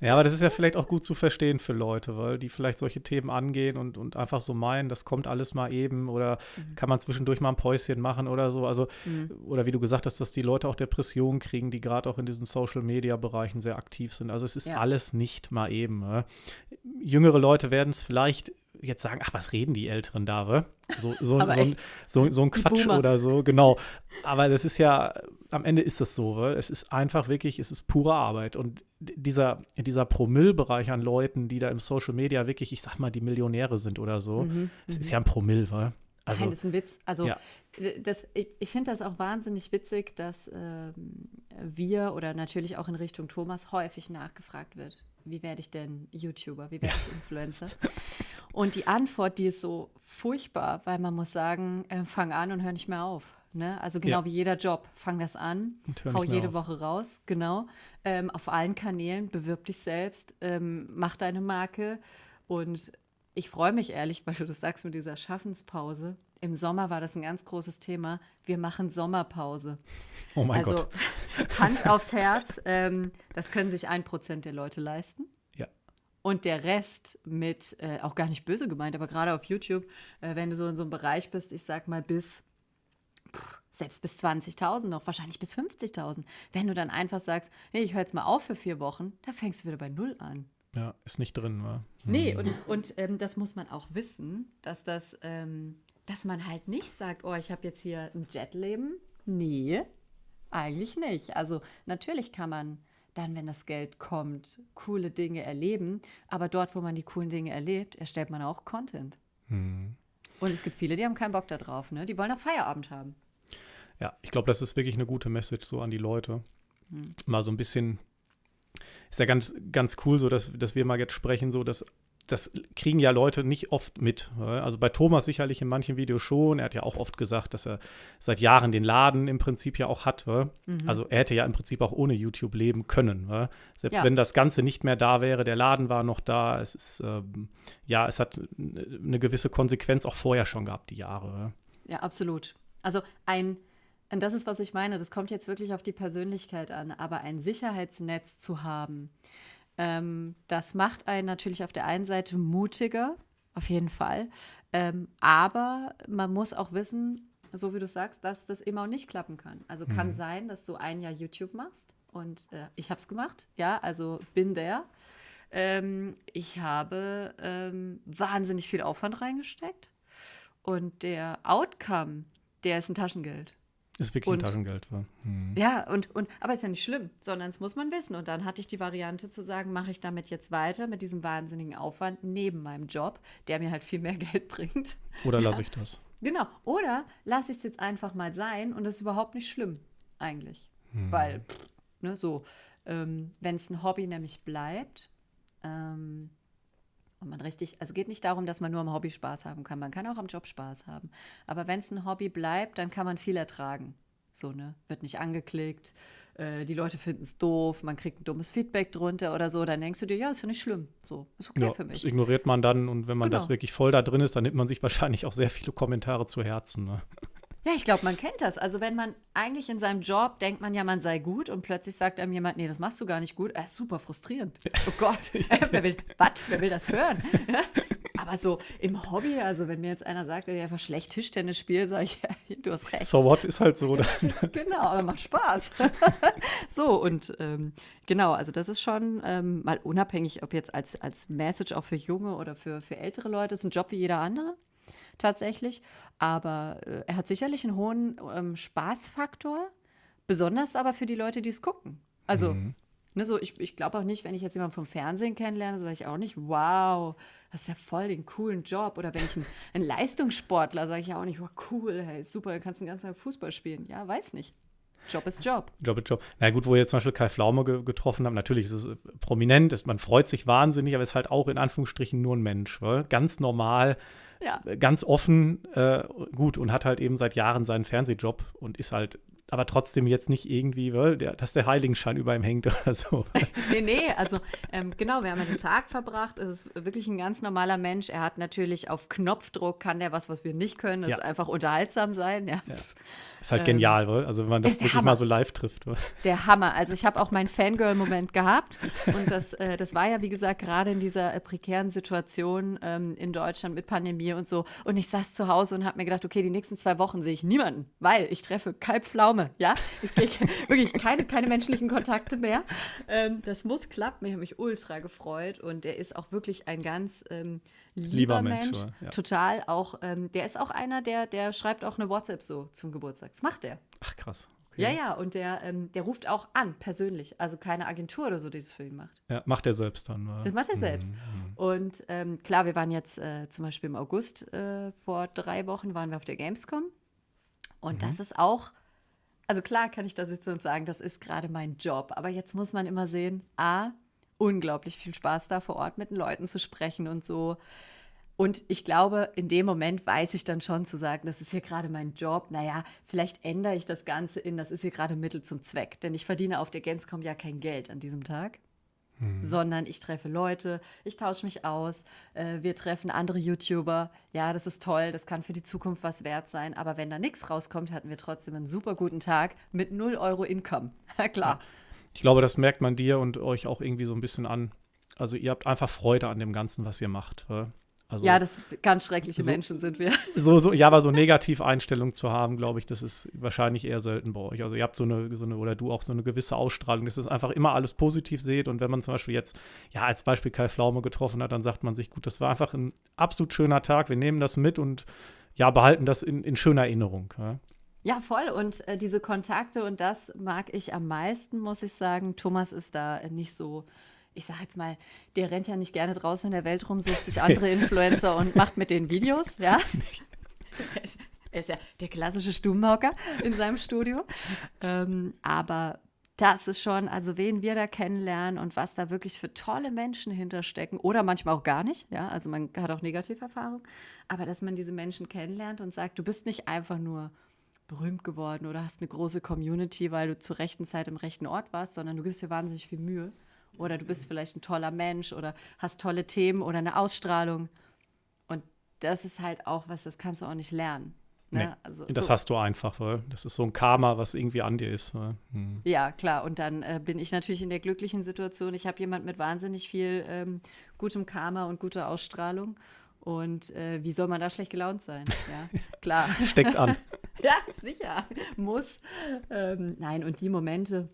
Ja, aber das ist ja vielleicht auch gut zu verstehen für Leute, weil die vielleicht solche Themen angehen und, und einfach so meinen, das kommt alles mal eben oder mhm. kann man zwischendurch mal ein Päuschen machen oder so. Also, mhm. oder wie du gesagt hast, dass die Leute auch Depressionen kriegen, die gerade auch in diesen Social-Media-Bereichen sehr aktiv sind. Also es ist ja. alles nicht mal eben. Ne? Jüngere Leute werden es vielleicht jetzt sagen, ach, was reden die Älteren da, we? So, so, so, ein, so, so, ein Quatsch oder so, genau. Aber das ist ja, am Ende ist das so, we? es ist einfach wirklich, es ist pure Arbeit. Und dieser, dieser Promillbereich an Leuten, die da im Social Media wirklich, ich sag mal, die Millionäre sind oder so, mhm, das ist mhm. ja ein Promill, weil. Also, Nein, das ist ein Witz. Also ja. das, ich, ich finde das auch wahnsinnig witzig, dass ähm, wir oder natürlich auch in Richtung Thomas häufig nachgefragt wird wie werde ich denn YouTuber, wie werde ja. ich Influencer? Und die Antwort, die ist so furchtbar, weil man muss sagen, äh, fang an und hör nicht mehr auf. Ne? Also genau ja. wie jeder Job, fang das an, hau jede auf. Woche raus, genau. Ähm, auf allen Kanälen, bewirb dich selbst, ähm, mach deine Marke. Und ich freue mich ehrlich, weil du das sagst mit dieser Schaffenspause im Sommer war das ein ganz großes Thema. Wir machen Sommerpause. Oh mein also, Gott. Hand aufs Herz, ähm, das können sich ein Prozent der Leute leisten. Ja. Und der Rest mit, äh, auch gar nicht böse gemeint, aber gerade auf YouTube, äh, wenn du so in so einem Bereich bist, ich sag mal bis, selbst bis 20.000 noch, wahrscheinlich bis 50.000. Wenn du dann einfach sagst, nee, ich höre jetzt mal auf für vier Wochen, da fängst du wieder bei Null an. Ja, ist nicht drin, war. Nee, hm. und, und ähm, das muss man auch wissen, dass das ähm, dass man halt nicht sagt, oh, ich habe jetzt hier ein Jetleben. Nee, eigentlich nicht. Also natürlich kann man dann, wenn das Geld kommt, coole Dinge erleben. Aber dort, wo man die coolen Dinge erlebt, erstellt man auch Content. Hm. Und es gibt viele, die haben keinen Bock darauf. Ne? Die wollen auch Feierabend haben. Ja, ich glaube, das ist wirklich eine gute Message so an die Leute. Hm. Mal so ein bisschen ist ja ganz, ganz cool, so dass, dass wir mal jetzt sprechen, so dass das kriegen ja Leute nicht oft mit. Also bei Thomas sicherlich in manchen Videos schon. Er hat ja auch oft gesagt, dass er seit Jahren den Laden im Prinzip ja auch hat. Mhm. Also er hätte ja im Prinzip auch ohne YouTube leben können. Selbst ja. wenn das Ganze nicht mehr da wäre, der Laden war noch da. Es ist, ähm, ja, es hat eine gewisse Konsequenz auch vorher schon gehabt, die Jahre. Ja, absolut. Also ein, und das ist, was ich meine, das kommt jetzt wirklich auf die Persönlichkeit an, aber ein Sicherheitsnetz zu haben ähm, das macht einen natürlich auf der einen Seite mutiger, auf jeden Fall. Ähm, aber man muss auch wissen, so wie du sagst, dass das immer auch nicht klappen kann. Also mhm. kann sein, dass du ein Jahr YouTube machst und äh, ich habe es gemacht, ja, also bin der. Ähm, ich habe ähm, wahnsinnig viel Aufwand reingesteckt und der Outcome, der ist ein Taschengeld. Ist wirklich und, ein Taschengeld war. Hm. Ja, und, und, aber ist ja nicht schlimm, sondern es muss man wissen. Und dann hatte ich die Variante zu sagen, mache ich damit jetzt weiter mit diesem wahnsinnigen Aufwand neben meinem Job, der mir halt viel mehr Geld bringt. Oder lasse ich das. Genau. Oder lasse ich es jetzt einfach mal sein und das ist überhaupt nicht schlimm, eigentlich. Hm. Weil, ne, so, ähm, wenn es ein Hobby nämlich bleibt, ähm, und man richtig, also geht nicht darum, dass man nur am Hobby Spaß haben kann. Man kann auch am Job Spaß haben. Aber wenn es ein Hobby bleibt, dann kann man viel ertragen. So, ne? Wird nicht angeklickt, äh, die Leute finden es doof, man kriegt ein dummes Feedback drunter oder so. Dann denkst du dir, ja, ist ja nicht schlimm. So, ist okay ja, für mich. Das ignoriert man dann und wenn man genau. das wirklich voll da drin ist, dann nimmt man sich wahrscheinlich auch sehr viele Kommentare zu Herzen. Ne? Ja, ich glaube, man kennt das. Also wenn man eigentlich in seinem Job denkt man ja, man sei gut und plötzlich sagt einem jemand, nee, das machst du gar nicht gut. Das ist super frustrierend. Oh Gott, wer will, was? Wer will das hören? Aber so im Hobby, also wenn mir jetzt einer sagt, wenn will einfach schlecht Tischtennis spielen, sage ich, ja, du hast recht. So what ist halt so. Dann. genau, aber macht Spaß. so und ähm, genau, also das ist schon ähm, mal unabhängig, ob jetzt als, als Message auch für junge oder für, für ältere Leute, ist ein Job wie jeder andere tatsächlich. Aber äh, er hat sicherlich einen hohen ähm, Spaßfaktor, besonders aber für die Leute, die es gucken. Also, mhm. ne, so, ich, ich glaube auch nicht, wenn ich jetzt jemanden vom Fernsehen kennenlerne, sage ich auch nicht, wow, das ist ja voll den coolen Job. Oder wenn ich einen, einen Leistungssportler, sage ich auch nicht, wow, cool, hey, super, du kannst den ganzen Tag Fußball spielen. Ja, weiß nicht. Job ist Job. Job ist Job. Na gut, wo wir jetzt zum Beispiel Kai Flaume ge getroffen haben, natürlich ist es äh, prominent, ist, man freut sich wahnsinnig, aber ist halt auch in Anführungsstrichen nur ein Mensch. Weil? Ganz normal ja. Äh, ganz offen, äh, gut, und hat halt eben seit Jahren seinen Fernsehjob und ist halt aber trotzdem jetzt nicht irgendwie, weil der, dass der Heiligenschein über ihm hängt oder so. nee, nee, also ähm, genau, wir haben einen Tag verbracht. Es ist wirklich ein ganz normaler Mensch. Er hat natürlich auf Knopfdruck kann der was, was wir nicht können. Das ja. ist einfach unterhaltsam sein. Ja. ja. Ist halt ähm, genial, weil, also wenn man das wirklich Hammer. mal so live trifft. Weil. Der Hammer. Also ich habe auch meinen Fangirl-Moment gehabt und das, äh, das war ja, wie gesagt, gerade in dieser äh, prekären Situation ähm, in Deutschland mit Pandemie und so. Und ich saß zu Hause und habe mir gedacht, okay, die nächsten zwei Wochen sehe ich niemanden, weil ich treffe Kalbflaum komme, ja. Ich gehe wirklich keine, keine menschlichen Kontakte mehr. Ähm, das muss klappen. Ich habe mich ultra gefreut und er ist auch wirklich ein ganz ähm, lieber, lieber, Mensch. Mensch ja. Total auch, ähm, der ist auch einer, der, der schreibt auch eine WhatsApp so zum Geburtstag. Das macht er. Ach krass. Okay. Ja, ja, und der, ähm, der ruft auch an, persönlich. Also keine Agentur oder so, die das für ihn macht. Ja, macht er selbst dann. Oder? Das macht er selbst. Mhm. mhm. Und ähm, klar, wir waren jetzt äh, zum Beispiel im August äh, vor drei Wochen, waren wir auf der Gamescom. Und mhm. das ist auch also klar kann ich da sitzen und sagen, das ist gerade mein Job, aber jetzt muss man immer sehen, a, unglaublich viel Spaß da vor Ort mit den Leuten zu sprechen und so. Und ich glaube, in dem Moment weiß ich dann schon zu sagen, das ist hier gerade mein Job. Naja, vielleicht ändere ich das Ganze in, das ist hier gerade Mittel zum Zweck. Denn ich verdiene auf der Gamescom ja kein Geld an diesem Tag. Mhm. sondern ich treffe Leute, ich tausche mich aus, äh, wir treffen andere YouTuber. Ja, das ist toll, das kann für die Zukunft was wert sein, aber wenn da nichts rauskommt, hatten wir trotzdem einen super guten Tag mit 0 Euro Income. Klar. Ja. Ich glaube, das merkt man dir und euch auch irgendwie so ein bisschen an. Also ihr habt einfach Freude an dem Ganzen, was ihr macht. Oder? Also, ja, das ganz schreckliche so, Menschen sind wir. So, so, ja, aber so Negativeinstellung zu haben, glaube ich, das ist wahrscheinlich eher selten bei euch. Also ihr habt so eine, so eine, oder du auch so eine gewisse Ausstrahlung, dass es einfach immer alles positiv seht. Und wenn man zum Beispiel jetzt, ja, als Beispiel Kai Flaume getroffen hat, dann sagt man sich, gut, das war einfach ein absolut schöner Tag, wir nehmen das mit und ja, behalten das in, in schöner Erinnerung. Ja? Ja, voll. Und äh, diese Kontakte und das mag ich am meisten, muss ich sagen. Thomas ist da nicht so ich sage jetzt mal, der rennt ja nicht gerne draußen in der Welt rum, sucht sich andere Influencer und macht mit den Videos, ja. Er ist, ja der klassische Stubenhocker in seinem Studio. Ähm, aber das ist schon, also wen wir da kennenlernen und was da wirklich für tolle Menschen hinterstecken oder manchmal auch gar nicht, ja, also man hat auch Negativerfahrung, aber dass man diese Menschen kennenlernt und sagt, du bist nicht einfach nur berühmt geworden oder hast eine große Community, weil du zur rechten Zeit im rechten Ort warst, sondern du gibst dir wahnsinnig viel Mühe oder du bist vielleicht ein toller Mensch oder hast tolle Themen oder eine Ausstrahlung. Und das ist halt auch was, das kannst du auch nicht lernen. Ne? Nee, also, das so. hast du einfach, weil das ist so ein Karma, was irgendwie an dir ist. Hm. Ja, klar. Und dann äh, bin ich natürlich in der glücklichen Situation. Ich habe jemanden mit wahnsinnig viel ähm, gutem Karma und guter Ausstrahlung. Und äh, wie soll man da schlecht gelaunt sein? Ja, klar. Steckt an. ja, sicher. Muss. Ähm, nein, und die Momente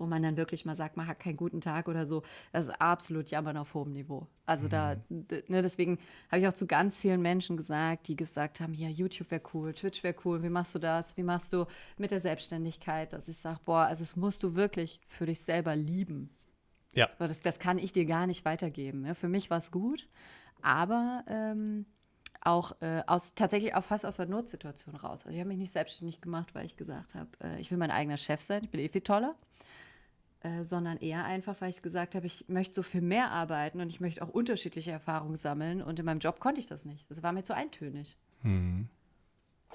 wo man dann wirklich mal sagt, man hat keinen guten Tag oder so, das ist absolut Jammern auf hohem Niveau. Also mhm. da, ne, deswegen habe ich auch zu ganz vielen Menschen gesagt, die gesagt haben, ja, YouTube wäre cool, Twitch wäre cool, wie machst du das, wie machst du mit der Selbstständigkeit, dass ich sage, boah, also es musst du wirklich für dich selber lieben. Ja. Das, das kann ich dir gar nicht weitergeben. Ne? Für mich war es gut, aber ähm, auch äh, aus tatsächlich auch fast aus der Notsituation raus. Also ich habe mich nicht selbstständig gemacht, weil ich gesagt habe, äh, ich will mein eigener Chef sein, ich bin eh viel toller. Äh, sondern eher einfach, weil ich gesagt habe, ich möchte so viel mehr arbeiten und ich möchte auch unterschiedliche Erfahrungen sammeln. Und in meinem Job konnte ich das nicht. Das war mir zu eintönig. Mhm.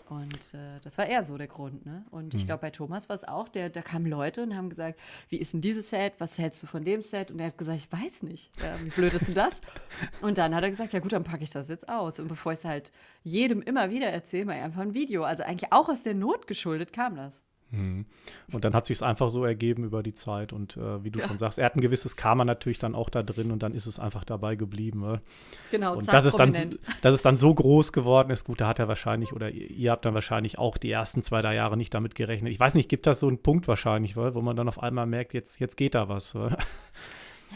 Und äh, das war eher so der Grund, ne? Und mhm. ich glaube, bei Thomas war es auch, der, da kamen Leute und haben gesagt, wie ist denn dieses Set? Was hältst du von dem Set? Und er hat gesagt, ich weiß nicht. Äh, wie blöd ist denn das? und dann hat er gesagt, ja gut, dann packe ich das jetzt aus. Und bevor ich es halt jedem immer wieder erzähle, mal einfach ein Video. Also eigentlich auch aus der Not geschuldet kam das. Mhm. Und dann hat sich es einfach so ergeben über die Zeit. Und äh, wie du ja. schon sagst, er hat ein gewisses Karma natürlich dann auch da drin und dann ist es einfach dabei geblieben. Ne? Genau, und das ist, dann, das ist dann so groß geworden ist. Gut, da hat er wahrscheinlich oder ihr, ihr habt dann wahrscheinlich auch die ersten zwei, drei Jahre nicht damit gerechnet. Ich weiß nicht, gibt das so einen Punkt wahrscheinlich, wo man dann auf einmal merkt, jetzt, jetzt geht da was. Ja,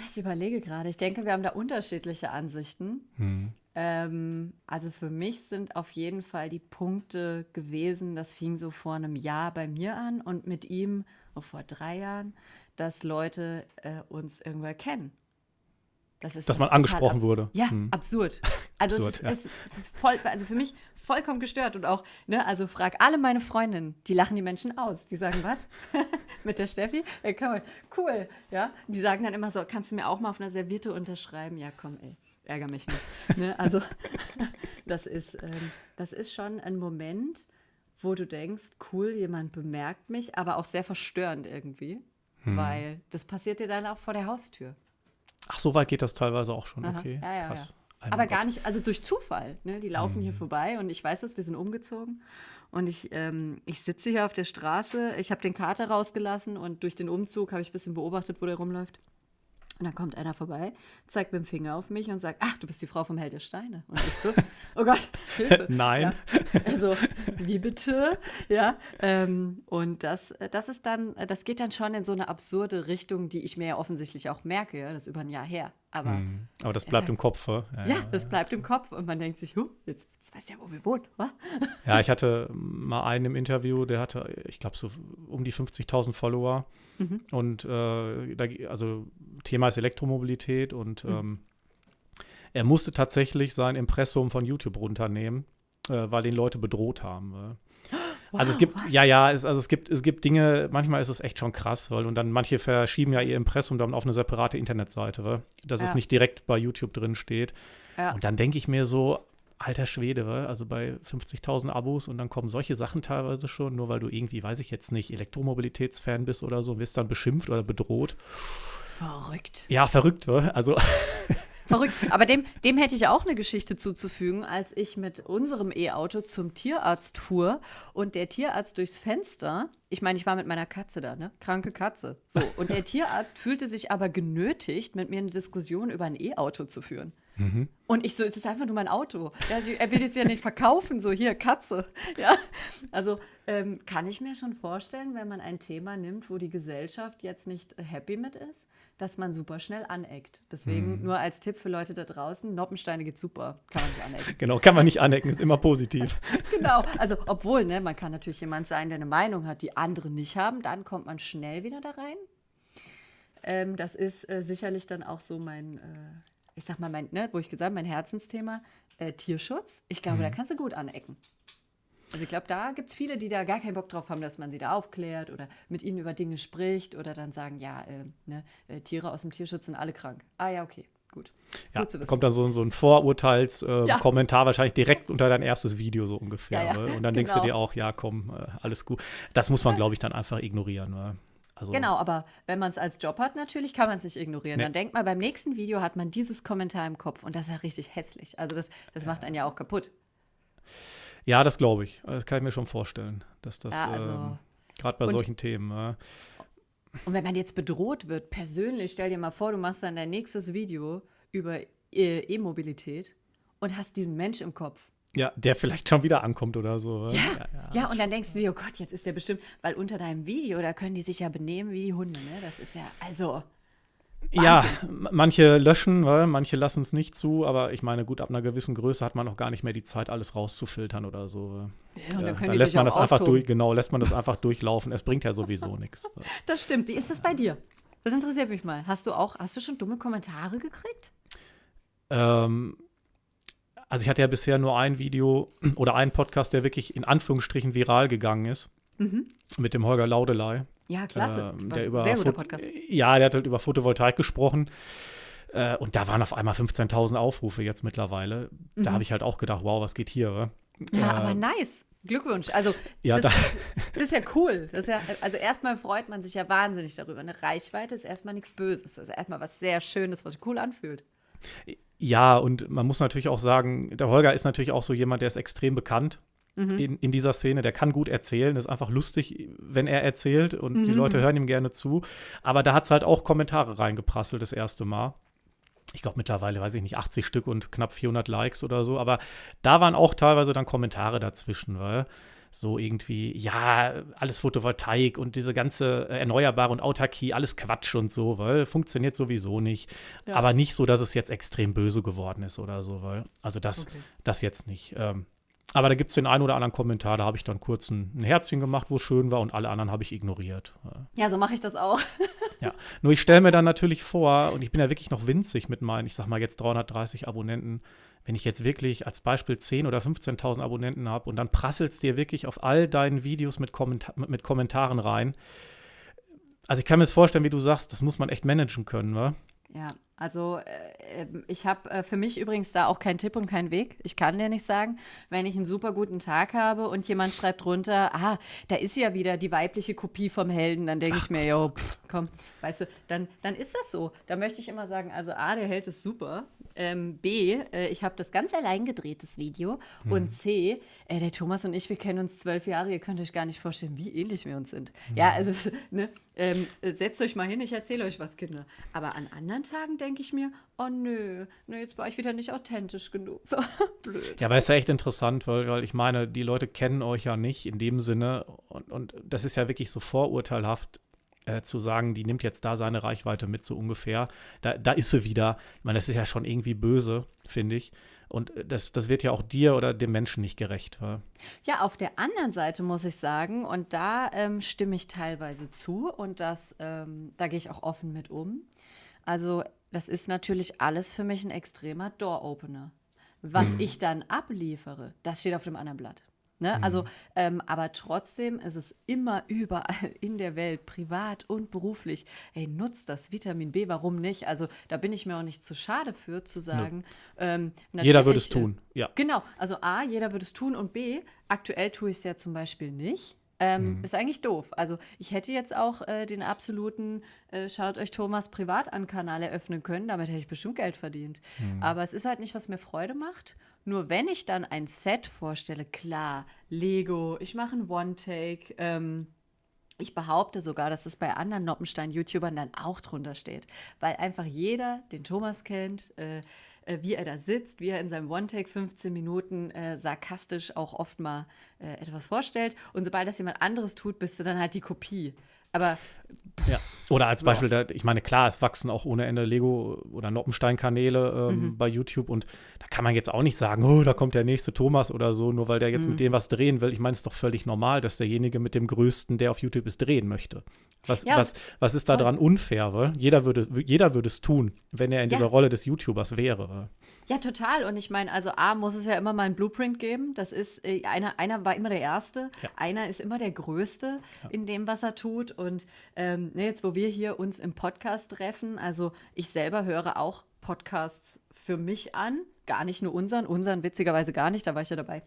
Ich überlege gerade. Ich denke, wir haben da unterschiedliche Ansichten. Hm. Ähm, also für mich sind auf jeden Fall die Punkte gewesen, das fing so vor einem Jahr bei mir an und mit ihm oh, vor drei Jahren, dass Leute äh, uns irgendwer kennen. Das ist, dass das man angesprochen wurde. Ja, hm. absurd. Also, absurd, es, ja. Es, es ist voll, also für mich vollkommen gestört und auch, ne, also frag alle meine Freundinnen, die lachen die Menschen aus. Die sagen, was? Mit der Steffi? Ja, cool, ja. Die sagen dann immer so, kannst du mir auch mal auf einer Serviette unterschreiben? Ja, komm, ey ärgere mich nicht. Ne? Also das ist, ähm, das ist schon ein Moment, wo du denkst, cool, jemand bemerkt mich, aber auch sehr verstörend irgendwie, hm. weil das passiert dir dann auch vor der Haustür. Ach, so weit geht das teilweise auch schon, Aha. okay. Ja, ja, Krass. Ja. Aber gar nicht, also durch Zufall. Ne? Die laufen hm. hier vorbei und ich weiß das, wir sind umgezogen. Und ich, ähm, ich sitze hier auf der Straße, ich habe den Kater rausgelassen und durch den Umzug habe ich ein bisschen beobachtet, wo der rumläuft. Und dann kommt einer vorbei, zeigt mit dem Finger auf mich und sagt, ach, du bist die Frau vom Held der Steine. Und ich guck, oh Gott, Hilfe. Nein. Ja, also, wie bitte? Ja. Ähm, und das, das ist dann, das geht dann schon in so eine absurde Richtung, die ich mir ja offensichtlich auch merke. Ja, das ist über ein Jahr her. Aber, hm. Aber das bleibt sagt, im Kopf. Ja, ja, das bleibt im Kopf. Und man denkt sich, huh, jetzt, jetzt weiß ja, wo wir wohnen. Wa? Ja, ich hatte mal einen im Interview, der hatte, ich glaube, so um die 50.000 Follower. Mhm. Und äh, da, also Thema ist Elektromobilität und mhm. ähm, er musste tatsächlich sein Impressum von YouTube runternehmen, äh, weil ihn Leute bedroht haben. Äh. Wow, also es gibt, was? ja, ja, es, also es gibt, es gibt Dinge, manchmal ist es echt schon krass, weil und dann manche verschieben ja ihr Impressum dann auf eine separate Internetseite, weil, dass ja. es nicht direkt bei YouTube drin steht. Ja. Und dann denke ich mir so, alter Schwede, also bei 50.000 Abos und dann kommen solche Sachen teilweise schon, nur weil du irgendwie, weiß ich jetzt nicht, Elektromobilitätsfan bist oder so, wirst dann beschimpft oder bedroht. Verrückt. Ja, verrückt, wa? also. Verrückt. Aber dem, dem hätte ich auch eine Geschichte zuzufügen, als ich mit unserem E-Auto zum Tierarzt fuhr und der Tierarzt durchs Fenster, ich meine, ich war mit meiner Katze da, ne? Kranke Katze. So. Und der Tierarzt fühlte sich aber genötigt, mit mir eine Diskussion über ein E-Auto zu führen. Mhm. Und ich so, es ist einfach nur mein Auto. Also, er will es ja nicht verkaufen, so hier, Katze. Ja? Also ähm, kann ich mir schon vorstellen, wenn man ein Thema nimmt, wo die Gesellschaft jetzt nicht happy mit ist, dass man super schnell aneckt. Deswegen mhm. nur als Tipp für Leute da draußen, Noppensteine geht super, kann man nicht anecken. Genau, kann man nicht anecken, ist immer positiv. genau, also obwohl, ne, man kann natürlich jemand sein, der eine Meinung hat, die andere nicht haben, dann kommt man schnell wieder da rein. Ähm, das ist äh, sicherlich dann auch so mein äh, ich sag mal, mein, ne, wo ich gesagt habe, mein Herzensthema, äh, Tierschutz, ich glaube, mhm. da kannst du gut anecken. Also ich glaube, da gibt es viele, die da gar keinen Bock drauf haben, dass man sie da aufklärt oder mit ihnen über Dinge spricht oder dann sagen, ja, äh, ne, äh, Tiere aus dem Tierschutz sind alle krank. Ah ja, okay, gut. Ja, gut kommt dann so, so ein Vorurteilskommentar äh, ja. wahrscheinlich direkt unter dein erstes Video so ungefähr. Ja, ja. Ne? Und dann genau. denkst du genau. dir auch, ja, komm, äh, alles gut. Das muss man, glaube ich, dann einfach ignorieren. Ne? Also, genau, aber wenn man es als Job hat, natürlich kann man es nicht ignorieren. Nee. Dann denkt man, beim nächsten Video hat man dieses Kommentar im Kopf und das ist ja richtig hässlich. Also das, das ja. macht einen ja auch kaputt. Ja, das glaube ich. Das kann ich mir schon vorstellen, dass das ja, also, ähm, gerade bei solchen Themen. Äh, und wenn man jetzt bedroht wird, persönlich, stell dir mal vor, du machst dann dein nächstes Video über äh, E-Mobilität und hast diesen Mensch im Kopf. Ja, der vielleicht schon wieder ankommt oder so. Ne? Ja, ja, ja. ja, und dann denkst du dir, oh Gott, jetzt ist der bestimmt, weil unter deinem Video, da können die sich ja benehmen wie Hunde, ne? Das ist ja, also. Wahnsinn. Ja, manche löschen, weil ne? manche lassen es nicht zu, aber ich meine, gut, ab einer gewissen Größe hat man auch gar nicht mehr die Zeit, alles rauszufiltern oder so. Ne? Ja, und dann, dann lässt man das austoben. einfach durch, genau, lässt man das einfach durchlaufen. Es bringt ja sowieso nichts. Das stimmt. Wie ist das bei dir? Das interessiert mich mal. Hast du auch, hast du schon dumme Kommentare gekriegt? Ähm, also ich hatte ja bisher nur ein Video oder einen Podcast, der wirklich in Anführungsstrichen viral gegangen ist. Mhm. Mit dem Holger Laudelei. Ja, klasse. Ähm, der über sehr guter Podcast. Ja, der hat halt über Photovoltaik gesprochen. Äh, und da waren auf einmal 15.000 Aufrufe jetzt mittlerweile. Mhm. Da habe ich halt auch gedacht, wow, was geht hier? Oder? Ja, äh, aber nice. Glückwunsch. Also, ja, das, da das, ist ja cool. Ist ja, also, erstmal freut man sich ja wahnsinnig darüber. Eine Reichweite ist erstmal nichts Böses. Das ist erstmal was sehr Schönes, was sich cool anfühlt. Ja, und man muss natürlich auch sagen, der Holger ist natürlich auch so jemand, der ist extrem bekannt. Mhm. In, in, dieser Szene, der kann gut erzählen, ist einfach lustig, wenn er erzählt und mhm. die Leute hören ihm gerne zu. Aber da hat es halt auch Kommentare reingeprasselt das erste Mal ich glaube mittlerweile, weiß ich nicht, 80 Stück und knapp 400 Likes oder so, aber da waren auch teilweise dann Kommentare dazwischen, weil so irgendwie, ja, alles Photovoltaik und diese ganze äh, Erneuerbare und Autarkie, alles Quatsch und so, weil funktioniert sowieso nicht. Ja. Aber nicht so, dass es jetzt extrem böse geworden ist oder so, weil, also das, okay. das jetzt nicht. Ähm, aber da gibt es den einen oder anderen Kommentar, da habe ich dann kurz ein, ein Herzchen gemacht, wo es schön war, und alle anderen habe ich ignoriert. Ja, so mache ich das auch. ja, nur ich stelle mir dann natürlich vor, und ich bin ja wirklich noch winzig mit meinen, ich sag mal jetzt 330 Abonnenten, wenn ich jetzt wirklich als Beispiel 10.000 oder 15.000 Abonnenten habe und dann prasselt es dir wirklich auf all deinen Videos mit, Kommentar mit Kommentaren rein. Also ich kann mir das vorstellen, wie du sagst, das muss man echt managen können, wa? Ja. Also äh, ähm, ich habe äh, für mich übrigens da auch keinen Tipp und keinen Weg. Ich kann dir nicht sagen, wenn ich einen super guten Tag habe und jemand schreibt runter, ah, da ist ja wieder die weibliche Kopie vom Helden, dann denke ich mir, jo, pff, komm, weißt du, dann, dann ist das so. Da möchte ich immer sagen, also A, der Held ist super. Ähm, B, äh, ich habe das ganz allein gedreht, das Video. Mhm. Und C, äh, der Thomas und ich, wir kennen uns zwölf Jahre, ihr könnt euch gar nicht vorstellen, wie ähnlich wir uns sind. Mhm. Ja, hm. also ne, ähm, setzt euch mal hin, ich erzähle euch was, Kinder. Aber an anderen Tagen denke denke ich mir, oh nö, nö, jetzt war ich wieder nicht authentisch genug. So, blöd. Ja, aber ist ja echt interessant, weil, weil ich meine, die Leute kennen euch ja nicht in dem Sinne und, und das ist ja wirklich so vorurteilhaft äh, zu sagen, die nimmt jetzt da seine Reichweite mit, so ungefähr. Da, da ist sie wieder. Ich meine, das ist ja schon irgendwie böse, finde ich. Und äh, das, das wird ja auch dir oder dem Menschen nicht gerecht. Wa? Ja, auf der anderen Seite muss ich sagen, und da ähm, stimme ich teilweise zu und das, ähm, da gehe ich auch offen mit um. Also das ist natürlich alles für mich ein extremer Door-Opener. Was mhm. ich dann abliefere, das steht auf dem anderen Blatt. Ne? Mhm. Also, ähm, aber trotzdem ist es immer überall in der Welt, privat und beruflich. Hey, nutzt das Vitamin B, warum nicht? Also, da bin ich mir auch nicht zu schade für, zu sagen. Nee. Ähm, jeder würde es tun, ja. Genau, also A, jeder würde es tun und B, aktuell tue ich es ja zum Beispiel nicht. Ähm, mhm. Ist eigentlich doof. Also ich hätte jetzt auch äh, den absoluten äh, Schaut euch Thomas privat an Kanal eröffnen können, damit hätte ich bestimmt Geld verdient. Mhm. Aber es ist halt nicht, was mir Freude macht. Nur wenn ich dann ein Set vorstelle, klar, Lego, ich mache ein One-Take, ähm, ich behaupte sogar, dass es bei anderen Noppenstein-YouTubern dann auch drunter steht, weil einfach jeder den Thomas kennt, äh, äh, wie er da sitzt, wie er in seinem One-Take 15 Minuten äh, sarkastisch auch oft mal äh, etwas vorstellt. Und sobald das jemand anderes tut, bist du dann halt die Kopie. Aber. Ja. Oder als Beispiel, ja. da, ich meine, klar, es wachsen auch ohne Ende Lego- oder Noppenstein-Kanäle ähm, mhm. bei YouTube und da kann man jetzt auch nicht sagen, oh, da kommt der nächste Thomas oder so, nur weil der jetzt mhm. mit dem was drehen will. Ich meine, es ist doch völlig normal, dass derjenige mit dem Größten, der auf YouTube ist, drehen möchte. Was, ja. was, was ist daran unfair? Weil jeder würde, jeder es tun, wenn er in ja. dieser Rolle des YouTubers wäre. Ja, total. Und ich meine, also A, muss es ja immer mal einen Blueprint geben. Das ist, äh, einer, einer war immer der Erste, ja. einer ist immer der Größte ja. in dem, was er tut. Und ähm, ne, jetzt, wo wir hier uns im Podcast treffen, also ich selber höre auch Podcasts für mich an, gar nicht nur unseren, unseren witzigerweise gar nicht, da war ich ja dabei.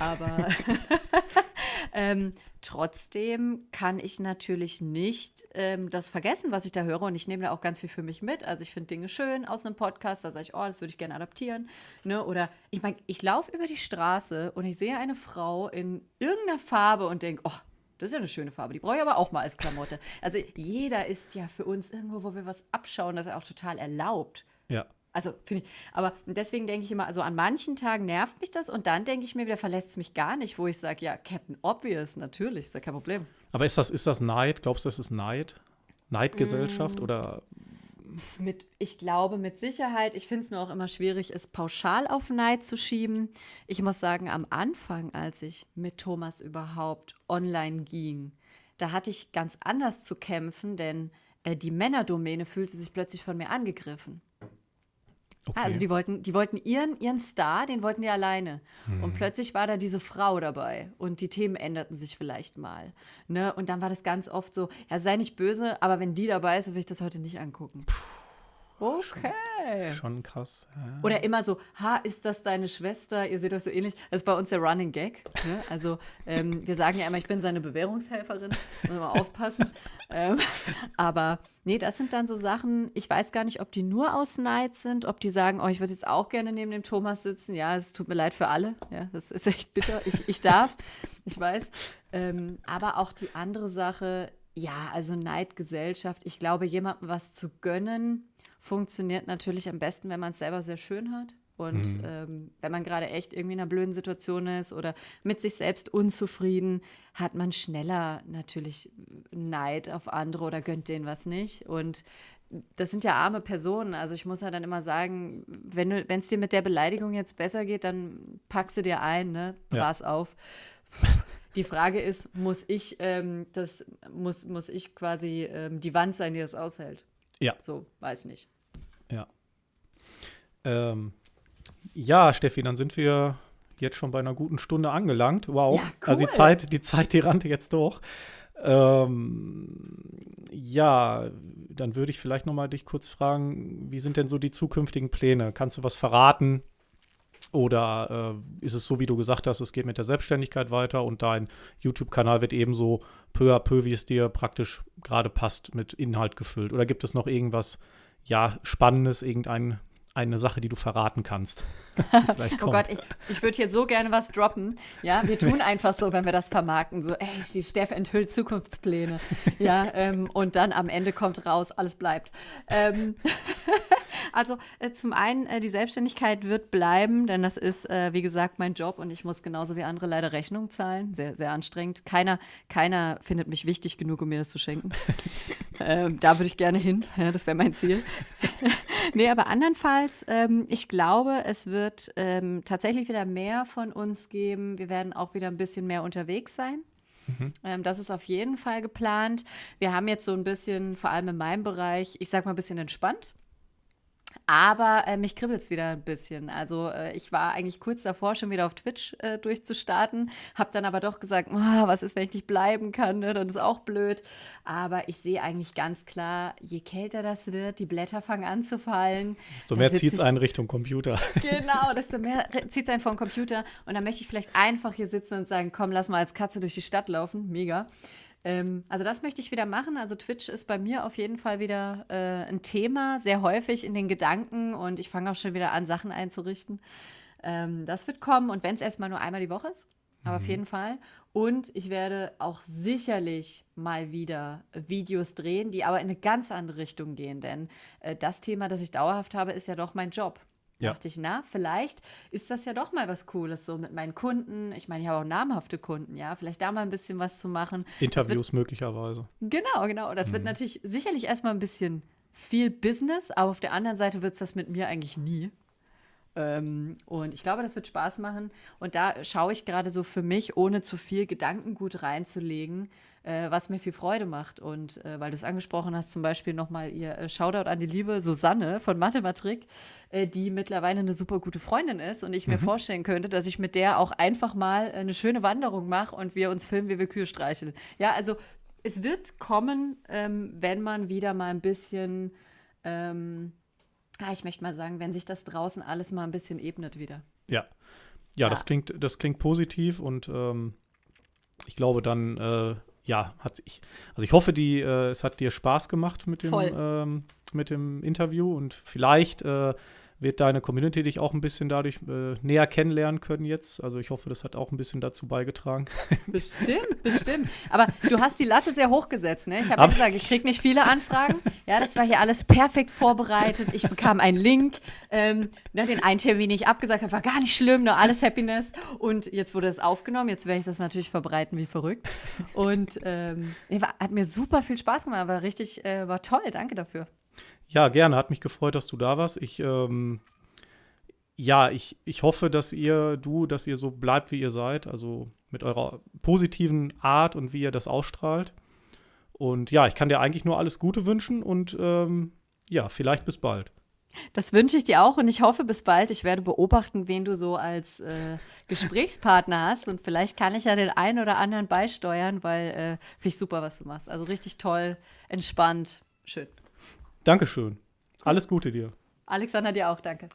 Aber ähm, trotzdem kann ich natürlich nicht ähm, das vergessen, was ich da höre und ich nehme da auch ganz viel für mich mit. Also ich finde Dinge schön aus einem Podcast, da sage ich, oh, das würde ich gerne adaptieren. Ne? Oder ich meine, ich laufe über die Straße und ich sehe eine Frau in irgendeiner Farbe und denke, oh, das ist ja eine schöne Farbe. Die brauche ich aber auch mal als Klamotte. Also jeder ist ja für uns irgendwo, wo wir was abschauen, das ist ja auch total erlaubt. Ja. Also finde ich, aber deswegen denke ich immer, also an manchen Tagen nervt mich das und dann denke ich mir wieder, verlässt es mich gar nicht, wo ich sage, ja, Captain Obvious, natürlich, ist ja kein Problem. Aber ist das, ist das Neid? Glaubst du, das ist Neid? Neidgesellschaft mm. oder? Mit, ich glaube mit Sicherheit. Ich finde es nur auch immer schwierig, es pauschal auf Neid zu schieben. Ich muss sagen, am Anfang, als ich mit Thomas überhaupt online ging, da hatte ich ganz anders zu kämpfen, denn äh, die Männerdomäne fühlte sich plötzlich von mir angegriffen. Okay. Ah, also die wollten, die wollten ihren, ihren Star, den wollten die alleine. Hm. Und plötzlich war da diese Frau dabei und die Themen änderten sich vielleicht mal. Ne? Und dann war das ganz oft so, ja, sei nicht böse, aber wenn die dabei ist, will ich das heute nicht angucken. Puh. Okay. Schon, schon krass. Ja. Oder immer so, ha, ist das deine Schwester? Ihr seht euch so ähnlich. Das ist bei uns der Running Gag. Ne? Also ähm, wir sagen ja immer, ich bin seine Bewährungshelferin. Muss mal aufpassen. ähm, aber nee, das sind dann so Sachen, ich weiß gar nicht, ob die nur aus Neid sind, ob die sagen, oh, ich würde jetzt auch gerne neben dem Thomas sitzen. Ja, es tut mir leid für alle. Ja, das ist echt bitter. Ich, ich darf, ich weiß. Ähm, aber auch die andere Sache, ja, also Neidgesellschaft. Ich glaube, jemandem was zu gönnen, funktioniert natürlich am besten, wenn man es selber sehr schön hat. Und mhm. ähm, wenn man gerade echt irgendwie in einer blöden Situation ist oder mit sich selbst unzufrieden, hat man schneller natürlich Neid auf andere oder gönnt denen was nicht. Und das sind ja arme Personen. Also ich muss ja dann immer sagen, wenn es dir mit der Beleidigung jetzt besser geht, dann packst du dir ein, ne? Pass ja. auf. Die Frage ist, muss ich ähm, das, muss, muss ich quasi ähm, die Wand sein, die das aushält? Ja. So, weiß nicht. Ja. Ähm, ja, Steffi, dann sind wir jetzt schon bei einer guten Stunde angelangt. Wow. Ja, cool. Also die Zeit, die Zeit, die rannte jetzt durch. Ähm, ja, dann würde ich vielleicht noch mal dich kurz fragen, wie sind denn so die zukünftigen Pläne? Kannst du was verraten? Oder äh, ist es so, wie du gesagt hast, es geht mit der Selbstständigkeit weiter und dein YouTube-Kanal wird ebenso peu à peu, wie es dir praktisch gerade passt, mit Inhalt gefüllt? Oder gibt es noch irgendwas, ja, Spannendes, irgendeine eine Sache, die du verraten kannst. oh Gott, ich, ich würde hier so gerne was droppen. Ja, wir tun einfach so, wenn wir das vermarkten. So, ey, die Steff enthüllt Zukunftspläne. Ja, ähm, und dann am Ende kommt raus, alles bleibt. Ähm, Also äh, zum einen, äh, die Selbstständigkeit wird bleiben, denn das ist, äh, wie gesagt, mein Job und ich muss genauso wie andere leider Rechnungen zahlen. Sehr, sehr anstrengend. Keiner, keiner findet mich wichtig genug, um mir das zu schenken. ähm, da würde ich gerne hin. Ja, das wäre mein Ziel. nee, aber andernfalls, ähm, ich glaube, es wird ähm, tatsächlich wieder mehr von uns geben. Wir werden auch wieder ein bisschen mehr unterwegs sein. Mhm. Ähm, das ist auf jeden Fall geplant. Wir haben jetzt so ein bisschen, vor allem in meinem Bereich, ich sag mal ein bisschen entspannt. Aber äh, mich kribbelt es wieder ein bisschen. Also äh, ich war eigentlich kurz davor, schon wieder auf Twitch äh, durchzustarten, habe dann aber doch gesagt, oh, was ist, wenn ich nicht bleiben kann, ne? dann ist auch blöd. Aber ich sehe eigentlich ganz klar, je kälter das wird, die Blätter fangen an zu fallen. Desto mehr zieht es einen Richtung Computer. Genau, desto mehr zieht es einen vom Computer. Und dann möchte ich vielleicht einfach hier sitzen und sagen, komm, lass mal als Katze durch die Stadt laufen. Mega. Ähm, also das möchte ich wieder machen. Also Twitch ist bei mir auf jeden Fall wieder äh, ein Thema, sehr häufig in den Gedanken und ich fange auch schon wieder an, Sachen einzurichten. Ähm, das wird kommen und wenn es erstmal nur einmal die Woche ist, aber auf mhm. jeden Fall. Und ich werde auch sicherlich mal wieder Videos drehen, die aber in eine ganz andere Richtung gehen, denn äh, das Thema, das ich dauerhaft habe, ist ja doch mein Job. Ja. Dachte ich, na, vielleicht ist das ja doch mal was Cooles so mit meinen Kunden. Ich meine, ich habe auch namhafte Kunden, ja. Vielleicht da mal ein bisschen was zu machen. Interviews wird, möglicherweise. Genau, genau. Das mhm. wird natürlich sicherlich erstmal ein bisschen viel Business, aber auf der anderen Seite wird es das mit mir eigentlich nie. Ähm, und ich glaube, das wird Spaß machen. Und da schaue ich gerade so für mich, ohne zu viel Gedankengut reinzulegen, äh, was mir viel Freude macht. Und äh, weil du es angesprochen hast, zum Beispiel nochmal ihr äh, Shoutout an die liebe Susanne von Mathematik, äh, die mittlerweile eine super gute Freundin ist und ich mir mhm. vorstellen könnte, dass ich mit der auch einfach mal äh, eine schöne Wanderung mache und wir uns filmen, wie wir Kühe streicheln. Ja, also es wird kommen, ähm, wenn man wieder mal ein bisschen, ähm, ich möchte mal sagen, wenn sich das draußen alles mal ein bisschen ebnet wieder. Ja. Ja, ja. das klingt, das klingt positiv und ähm, ich glaube, dann äh, ja, hat ich, also ich hoffe, die, äh, es hat dir Spaß gemacht mit dem, ähm, mit dem Interview und vielleicht äh, wird deine Community dich auch ein bisschen dadurch äh, näher kennenlernen können jetzt. Also ich hoffe, das hat auch ein bisschen dazu beigetragen. Bestimmt, bestimmt. Aber du hast die Latte sehr hoch gesetzt, ne? Ich habe gesagt, ich kriege nicht viele Anfragen. Ja, das war hier alles perfekt vorbereitet. Ich bekam einen Link, ähm, ne, den einen Termin, den ich abgesagt habe, war gar nicht schlimm, nur alles Happiness. Und jetzt wurde es aufgenommen. Jetzt werde ich das natürlich verbreiten wie verrückt. Und ähm, hat mir super viel Spaß gemacht, war richtig, äh, war toll. Danke dafür. Ja, gerne. Hat mich gefreut, dass du da warst. Ich, ähm, ja, ich, ich hoffe, dass ihr, du, dass ihr so bleibt, wie ihr seid. Also mit eurer positiven Art und wie ihr das ausstrahlt. Und ja, ich kann dir eigentlich nur alles Gute wünschen und ähm, ja, vielleicht bis bald. Das wünsche ich dir auch und ich hoffe bis bald. Ich werde beobachten, wen du so als äh, Gesprächspartner hast und vielleicht kann ich ja den einen oder anderen beisteuern, weil äh, finde ich super, was du machst. Also richtig toll, entspannt, schön. Dankeschön. Alles Gute dir. Alexander, dir auch, danke.